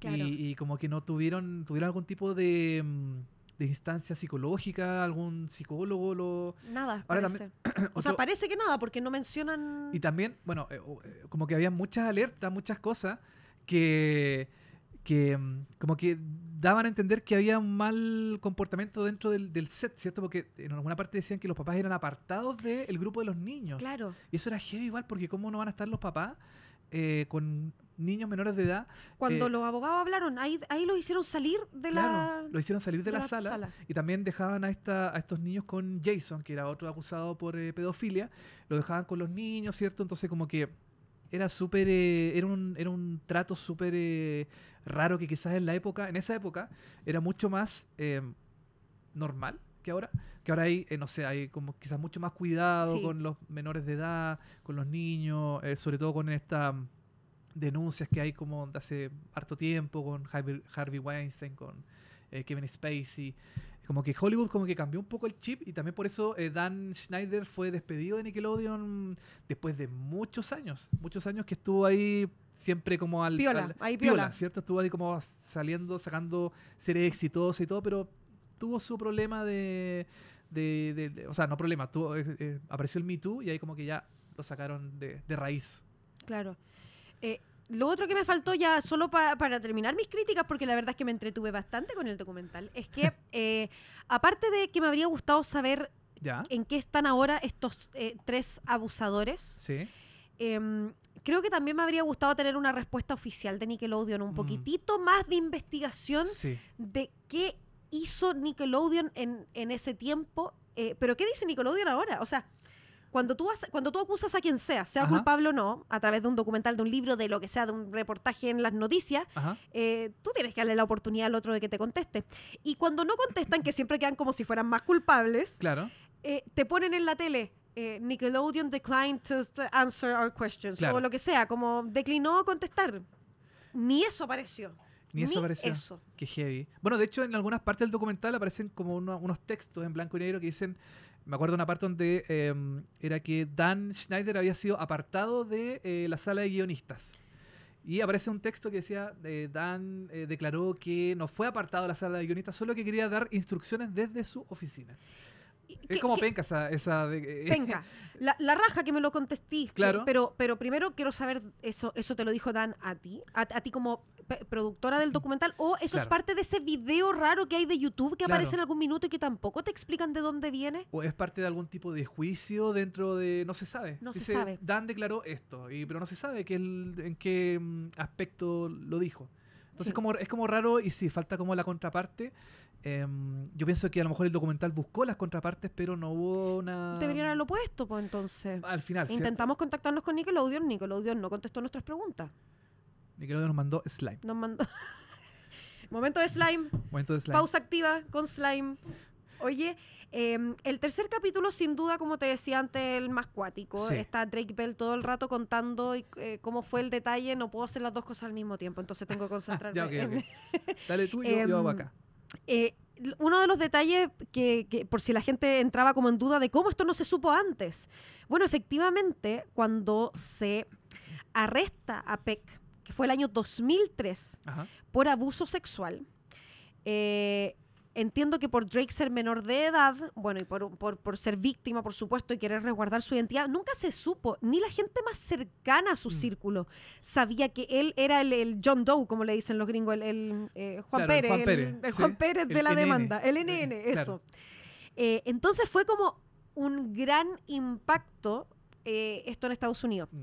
S2: Y, como que no tuvieron, tuvieron algún tipo de, mm, de instancia psicológica, algún psicólogo, lo...
S1: Nada, parece. [clears throat] o sea, parece que nada, porque no mencionan...
S2: Y también, bueno, eh, eh, como que había muchas alertas, muchas cosas que... que mm, como que daban a entender que había un mal comportamiento dentro del, del, set, ¿cierto? Porque en alguna parte decían que los papás eran apartados del grupo de los niños. Claro. Y eso era heavy igual, porque ¿cómo no van a estar los papás eh, con niños menores de edad. Cuando eh, los
S1: abogados hablaron, ahí, ahí los hicieron salir de claro, la. Lo
S2: hicieron salir de, la, sala, Y también dejaban a, esta, a estos niños con Jason, que era otro acusado por eh, pedofilia. Lo dejaban con los niños, ¿cierto? Entonces, como que era súper. Eh, era, un, era un trato súper eh, raro que quizás en la época, en esa época, era mucho más em, normal que ahora. Que ahora hay, eh, no sé, hay como quizás mucho más cuidado con los menores de edad, con los niños, sobre todo con estas mm, denuncias que hay como de hace harto tiempo con Harvey Weinstein, con Kevin Spacey como que Hollywood como que cambió un poco el chip y también por eso eh, Dan Schneider fue despedido de Nickelodeon después de muchos años, muchos años que estuvo ahí siempre como al... Piola, ¿cierto? Estuvo ahí como saliendo, sacando series exitosas y todo, pero tuvo su problema de... o sea, no problema, tuvo, eh, eh, apareció el Me Too y ahí como que ya lo sacaron de,
S1: raíz. Claro lo otro que me faltó ya, solo para terminar mis críticas, porque la verdad es que me entretuve bastante con el documental, es que [laughs] eh, aparte de que me habría gustado saber en qué están ahora estos eh, tres abusadores, em, creo que también me habría gustado tener una respuesta oficial de Nickelodeon, un mm. poquitito más de investigación de qué hizo Nickelodeon en, en ese tiempo, eh, pero qué dice Nickelodeon ahora, o sea... Cuando tú, cuando tú acusas a quien sea, sea culpable o no, a través de un documental, de un libro, de lo que sea, de un reportaje en las noticias, eh, tú tienes que darle la oportunidad al otro de que te conteste. Y cuando no contestan, que siempre quedan como si fueran más culpables, claro. Eh, te ponen en la tele, eh, Nickelodeon declined to answer our questions, o lo que sea, como declinó contestar. Ni eso apareció. Ni eso apareció.
S2: que heavy. Bueno, de hecho, en algunas partes del documental aparecen como unos textos en blanco y negro que dicen me acuerdo una parte donde em, era que Dan Schneider había sido apartado de eh, la sala de guionistas. Y aparece un texto que decía, eh, Dan eh, declaró que no fue apartado de la sala de guionistas, solo que quería dar instrucciones desde su oficina. Es como penca esa, esa [laughs]
S1: La, raja que me lo contestís. Claro. pero, pero primero quiero saber, eso, eso te lo dijo Dan a ti, a, ti como productora del mm. documental, o eso es parte de ese video raro que hay de YouTube que aparece en algún minuto y que tampoco te explican de dónde viene.
S2: O es parte de algún tipo de juicio dentro de. No se sabe. No se sabe. Dan declaró esto, y, pero no se sabe que en qué mm, aspecto lo dijo. Entonces es, como, es como raro y si falta como la contraparte. Em, yo pienso que a lo mejor el documental buscó las contrapartes, pero no hubo una. Deberían
S1: haberlo puesto, pues entonces.
S2: Al final. Intentamos
S1: contactarnos con Nickelodeon. Nickelodeon no contestó nuestras preguntas.
S2: Nickelodeon nos mandó slime.
S1: Nos mandó. [laughs] Momento de slime.
S2: Momento de slime. Pausa
S1: activa con slime. Oye, em, el tercer capítulo, sin duda, como te decía antes, el más cuático. Está Drake Bell todo el rato contando eh, cómo fue el detalle. No puedo hacer las dos cosas al mismo tiempo, entonces tengo que [laughs] concentrarme. en...
S2: [laughs] Dale tú y yo, acá.
S1: Em, eh, uno de los detalles que, por si la gente entraba como en duda de cómo esto no se supo antes. Bueno, efectivamente, cuando se arresta a Peck, que fue el año 2003, por abuso sexual, eh, Entiendo que por Drake ser menor de edad, bueno, y por, ser víctima, por supuesto, y querer resguardar su identidad, nunca se supo, ni la gente más cercana a su mm. círculo sabía que él era el, John Doe, como le dicen los gringos, el, eh, Juan, Pérez, el, Juan Pérez de la demanda, el NN, eso. Eh, entonces fue como un gran impacto eh, esto en Estados Unidos. Mm.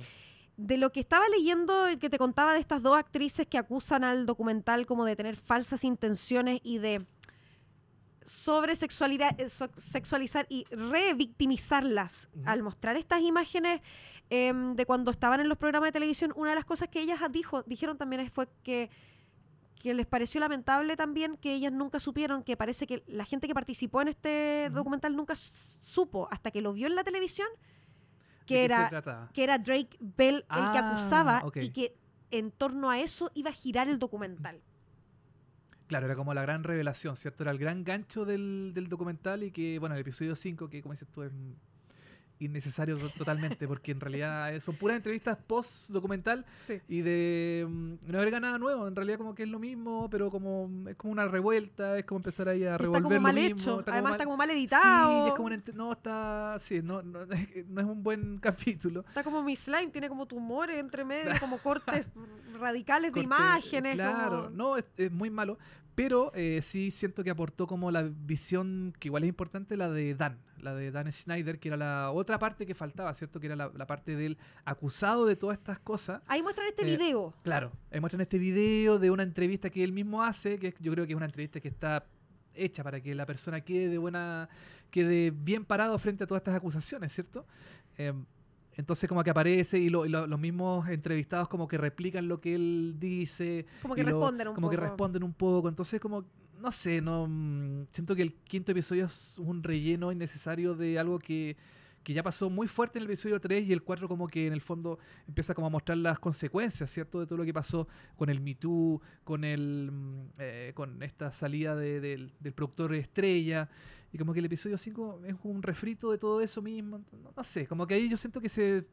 S1: de lo que estaba leyendo, el que te contaba de estas dos actrices que acusan al documental como de tener falsas intenciones y de sobre sexualidad, eh, sexualizar y revictimizarlas. Al mostrar estas imágenes em, de cuando estaban en los programas de televisión, una de las cosas que ellas dijo, dijeron también fue que, que les pareció lamentable también que ellas nunca supieron, que parece que la gente que participó en este documental nunca supo hasta que lo vio en la televisión que, era, que Drake Bell el que ah, acusaba y que en torno a eso iba a girar el documental.
S2: Claro, era como la gran revelación, ¿cierto? Era el gran gancho del, del documental y que, bueno, el episodio 5, que como dices tú, es innecesario totalmente, porque en realidad eh, son puras entrevistas post-documental y de mm, no haber nada nuevo. En realidad, como que es lo mismo, pero como mm, es como una revuelta, es como empezar ahí a revolver. Está como mal hecho, además está como mal editado. es como no, está, [laughs] no, es un buen [laughs] capítulo.
S1: Está como mi slime, tiene como tumores entre medio, [laughs] como cortes radicales de imágenes. Claro,
S2: no, es, muy malo, pero eh, sí siento que aportó como la visión que igual es importante, la de Dan, la de Dan Schneider, que era la otra parte que faltaba, ¿cierto? Que era la, parte del acusado de todas estas cosas.
S1: Ahí muestran este eh, video.
S2: Claro, ahí muestran este video de una entrevista que él mismo hace, que yo creo que es una entrevista que está hecha para que la persona quede buena, quede bien parado frente a todas estas acusaciones, ¿cierto? Eh, entonces como que aparece y, los mismos entrevistados como que replican lo que él dice. Como que responden un poco. Como que responden un poco. Entonces como no sé, no mm, siento que el quinto episodio es un relleno innecesario de algo que, que ya pasó muy fuerte en el episodio 3 y el 4 como que en el fondo empieza como a mostrar las consecuencias, ¿cierto? De todo lo que pasó con el Me Too, con, el, mm, eh, con esta salida del, del productor estrella. Y como que el episodio 5 es un refrito de todo eso mismo. No, sé, como que ahí yo siento que se,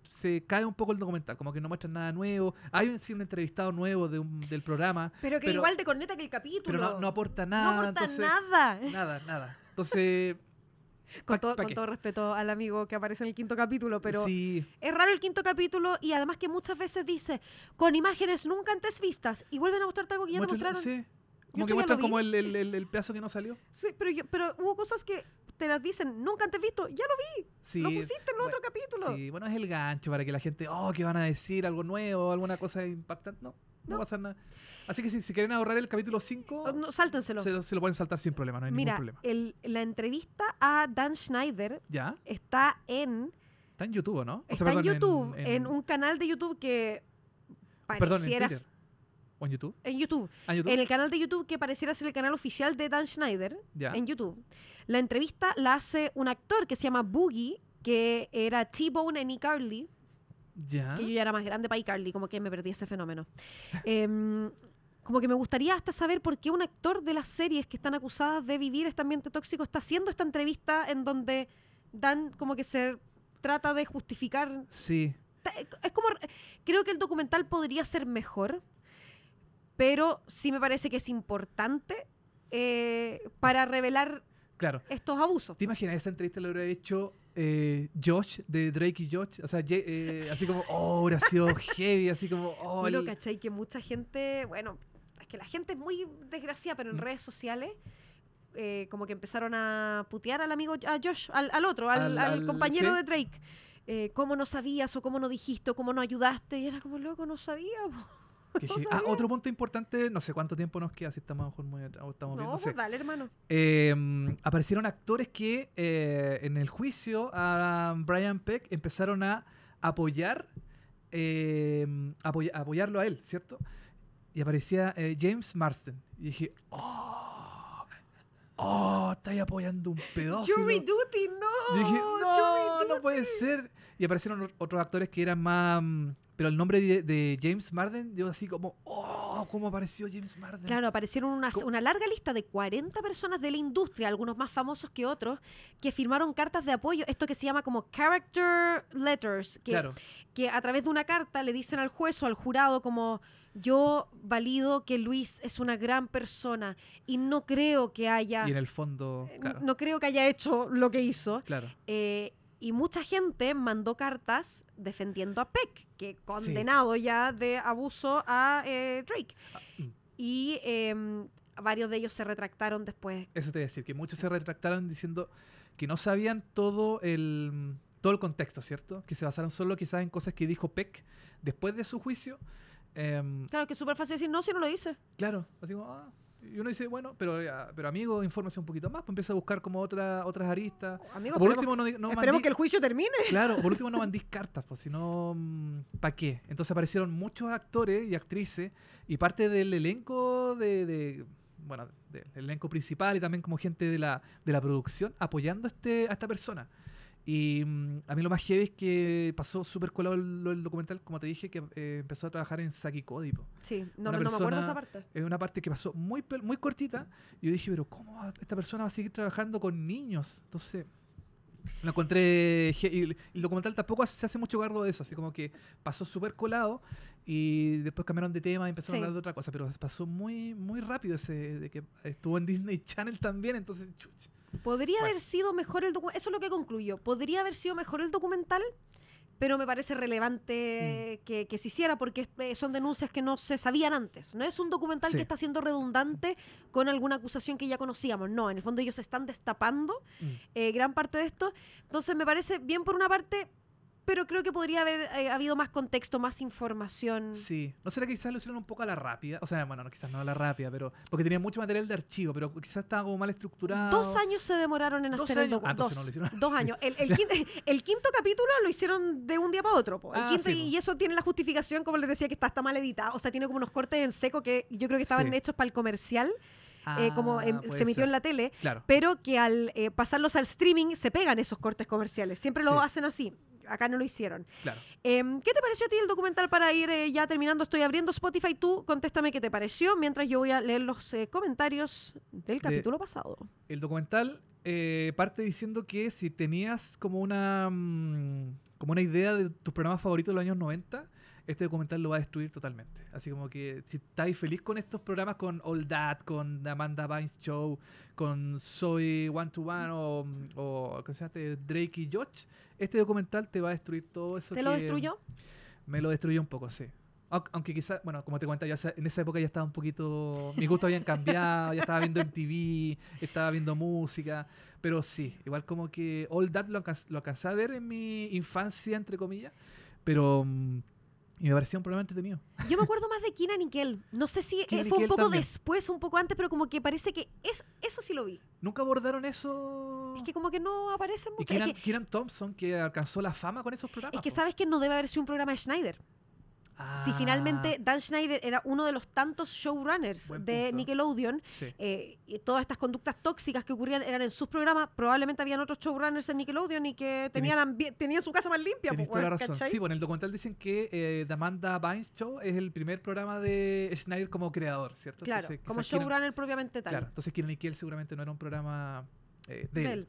S2: cae un poco el documental, como que no muestran nada nuevo. Hay un, entrevistado nuevo del programa. Pero que igual te
S1: corneta que el capítulo. Pero no,
S2: aporta nada. No aporta nada. Nada, nada. Entonces... [laughs] Con, todo,
S1: respeto al amigo que aparece en el quinto capítulo, pero es raro el quinto capítulo y además que muchas veces dice con imágenes nunca antes vistas y vuelven a mostrarte algo que ya como que muestran como el, el, pedazo que no salió. Sí, pero, pero hubo cosas que te las dicen, nunca antes visto, ya lo vi. Sí, lo pusiste en otro capítulo. Sí,
S2: bueno, es el gancho para que la gente, oh, que van a decir algo nuevo, alguna cosa impactante. No, no, pasa nada. Así que si, quieren ahorrar el capítulo
S1: 5, eh, no, sáltenselo. Se,
S2: lo pueden saltar sin problema, no hay ningún problema.
S1: la entrevista a Dan Schneider está en.
S2: Está en YouTube, ¿no? está en YouTube, en, un
S1: canal de YouTube que. Perdón, en en YouTube? En YouTube. ¿En el canal de YouTube que pareciera ser el canal oficial de Dan Schneider, en YouTube. La entrevista la hace un actor que se llama Boogie, que era T-Bone en iCarly.
S2: Ya. Que yo ya
S1: era más grande para Carly, como que me perdí ese fenómeno. [laughs] Em, como que me gustaría hasta saber por qué un actor de las series que están acusadas de vivir este ambiente tóxico está haciendo esta entrevista en donde Dan como que se trata de justificar.
S2: Sí. Es
S1: como, creo que el documental podría ser mejor pero sí me parece que es importante eh, para revelar estos abusos. ¿Te imaginas esa
S2: entrevista le hubiera hecho eh, Josh de Drake y Josh? O sea, eh, así como, oh, hubiera sido [laughs] heavy, así como, oh. Bueno,
S1: Que mucha gente, bueno, es que la gente es muy desgraciada, pero en mm. redes sociales. Eh, como que empezaron a putear al amigo, a Josh, al, otro, al, compañero de Drake. ¿Cómo no sabías o cómo no dijiste o cómo no ayudaste? Y era como, loco, no sabía.
S2: [laughs] Ah, otro punto importante, no sé cuánto tiempo nos queda, si estamos mejor estamos no, no pues dale, hermano. Em, aparecieron actores que eh, en el juicio a Brian Peck empezaron a apoyar, em, apoyarlo a él, ¿cierto? Y aparecía eh, James Marsden. Y dije, ¡oh! ¡Oh! Estáis apoyando
S1: un pedo Jury Duty, no. dije,
S2: no puede ser. Y aparecieron otros actores que eran más mm, pero el nombre de, James Marden, yo así como, oh, ¿cómo apareció James Marden? Claro,
S1: aparecieron una, larga lista de 40 personas de la industria, algunos más famosos que otros, que firmaron cartas de apoyo, esto que se llama como character letters, que, que a través de una carta le dicen al juez o al jurado como, yo valido que Luis es una gran persona y no creo que haya... Y en el
S2: fondo... Eh, no
S1: creo que haya hecho lo que hizo. Claro. Eh, y mucha gente mandó cartas defendiendo a Peck, que condenado ya de abuso a eh, Drake. Ah, mm. Y em, varios de ellos se retractaron después.
S2: Eso te voy a decir, que muchos se retractaron diciendo que no sabían todo el, todo el contexto, ¿cierto? Que se basaron solo quizás en cosas que dijo Peck después de su juicio. Em, claro, que es súper fácil decir, no, si no lo dice. Claro, así como, ah, y uno dice, bueno, pero, eh, ah, pero amigo, infórmese un poquito más, pues empieza a buscar como otra, otras aristas. Oh, amigo, por último, no, no esperemos que el
S1: juicio termine. [laughs] Claro, por último no [laughs]
S2: mandís cartas, pues si no, mm, ¿para qué? Entonces aparecieron muchos actores y actrices y parte del elenco de, bueno, del elenco principal y también como gente de la, de la producción apoyando este, a esta persona. Y mm, a mí lo más heavy es que pasó súper colado el, documental, como te dije, que eh, empezó a trabajar en Saki Cody. Sí, no, no me acuerdo esa parte. Es una parte que pasó muy, muy cortita. Y yo dije, pero ¿cómo esta persona va a seguir trabajando con niños? Entonces, lo encontré. Y el, documental tampoco se hace mucho cargo de eso, así como que pasó súper colado y después cambiaron de tema y empezaron a hablar de otra cosa. Pero pasó muy, muy rápido ese de que estuvo en Disney Channel también, entonces,
S1: Podría haber sido mejor el documental, eso es lo que concluyo, podría haber sido mejor el documental, pero me parece relevante mm. que, se hiciera porque eh, son denuncias que no se sabían antes. No es un documental que está siendo redundante con alguna acusación que ya conocíamos, no, en el fondo ellos están destapando mm. eh, gran parte de esto. Entonces me parece bien por una parte pero creo que podría haber eh, habido más contexto, más información.
S2: Sí. ¿No será quizás lo hicieron un poco a la rápida? O sea, bueno, quizás no a la rápida, pero. Porque tenía mucho material de archivo, pero quizás estaba como mal estructurado. Dos años
S1: se demoraron en hacer el documento ah, [laughs] dos, años. El, quinto, capítulo lo hicieron de un día para otro. Ah, y, eso tiene la justificación, como les decía, que está, hasta mal editado. O sea, tiene como unos cortes en seco que yo creo que estaban hechos para el comercial. Eh, ah, como se emitió en la tele, claro. pero que al eh, pasarlos al streaming se pegan esos cortes comerciales. Siempre lo hacen así acá no lo hicieron. Claro. Em, ¿Qué te pareció a ti el documental para ir eh, ya terminando? Estoy abriendo Spotify. Tú contéstame qué te pareció mientras yo voy a leer los eh, comentarios del capítulo pasado.
S2: El documental eh, parte diciendo que si tenías como una, mm, como una idea de tus programas favoritos de los años 90, este documental lo va a destruir totalmente. Así como que si estáis feliz con estos programas, con All That, con Amanda Vines Show, con Soy One to One o, o este? Drake y George, este documental te va a destruir todo eso. ¿Te lo destruyó? Me lo destruyó un poco, sí. Aunque quizás, bueno, como te cuento, yo en esa época ya estaba un poquito. Mis gustos habían cambiado, ya estaba viendo en TV, estaba viendo música. Pero sí, igual como que All That lo, alcanzé lo a ver en mi infancia, entre comillas. Pero mm, y me parecía un programa entretenido.
S1: Yo me acuerdo más de Kina Nickel. No sé si eh, fue un poco después después, un poco antes, pero como que parece que es, eso sí lo vi. Nunca abordaron eso. Es que como que no aparecen mucho.
S2: Kieran, es Thompson, que alcanzó la fama con esos programas. Es que
S1: sabes que no debe haber sido un programa de Schneider. Si ah. finalmente Dan Schneider era uno de los tantos showrunners de Nickelodeon, eh, y todas estas conductas tóxicas que ocurrían eran en sus programas, probablemente habían otros showrunners en Nickelodeon y que tenían, su casa más limpia. toda Sí,
S2: bueno, en el documental dicen que eh, Amanda Bynes Show es el primer programa de Schneider como creador, ¿cierto? Claro, como showrunner
S1: propiamente tal. Claro,
S2: entonces que Nickel seguramente no era un programa eh, de, él.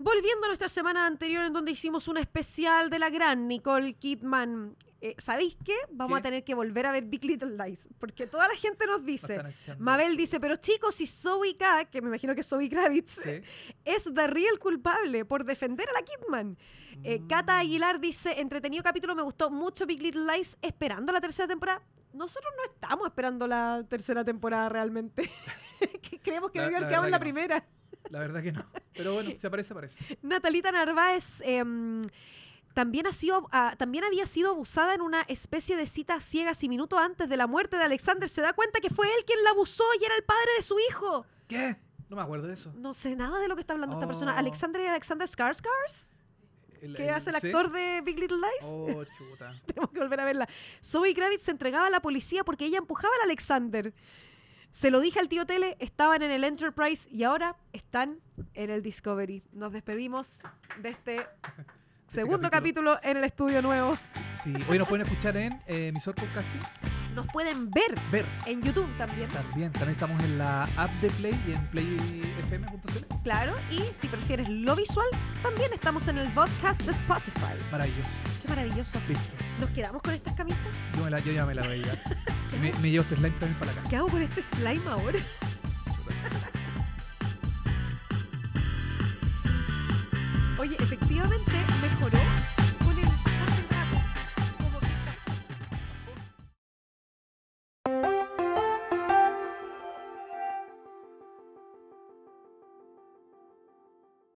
S1: Volviendo a nuestra semana anterior en donde hicimos un especial de la gran Nicole Kidman. Eh, ¿Sabéis qué? Vamos a tener que volver a ver Big Little Lies, porque toda la gente nos dice, Mabel dice, pero chicos, si Zoe K, que me imagino que es Zoe Kravitz, [laughs] es de real culpable por defender a la Kidman. Eh, mm. Cata Aguilar dice, entretenido capítulo, me gustó mucho Big Little Lies, esperando la tercera temporada. Nosotros no estamos esperando la tercera temporada realmente. [laughs] Creemos que debió haber en la primera.
S2: La verdad que no. Pero bueno, se aparece, aparece.
S1: Natalita Narváez. Em, también, ha sido, ah, también había sido abusada en una especie de cita ciegas y minuto antes de la muerte de Alexander se da cuenta que fue él quien la abusó y era el padre de su hijo. ¿Qué? No me acuerdo de eso. No sé nada de lo que está hablando esta persona. Oh. ¿Alexander y Alexander Skarsgård? ¿Qué hace el actor de Big Little Lies? Oh, chuta. [laughs] Tenemos que volver a verla. Zoe Kravitz se entregaba a la policía porque ella empujaba al Alexander. Se lo dije al tío Tele, estaban en el Enterprise y ahora están en el Discovery. Nos despedimos de este, este segundo capítulo. en el estudio nuevo.
S2: Sí, hoy nos pueden escuchar en eh, Emisor casi
S1: nos pueden ver, en YouTube también. También,
S2: también estamos en la app de Play y en playfm.cl.
S1: Claro, y si prefieres lo visual, también estamos en el podcast de Spotify. Maravilloso. Qué maravilloso. ¿Nos quedamos con estas camisas?
S2: Yo, yo ya me la veía. [laughs] me, me llevo este slime también para acá. ¿Qué
S1: hago con este slime ahora? [laughs] Oye, efectivamente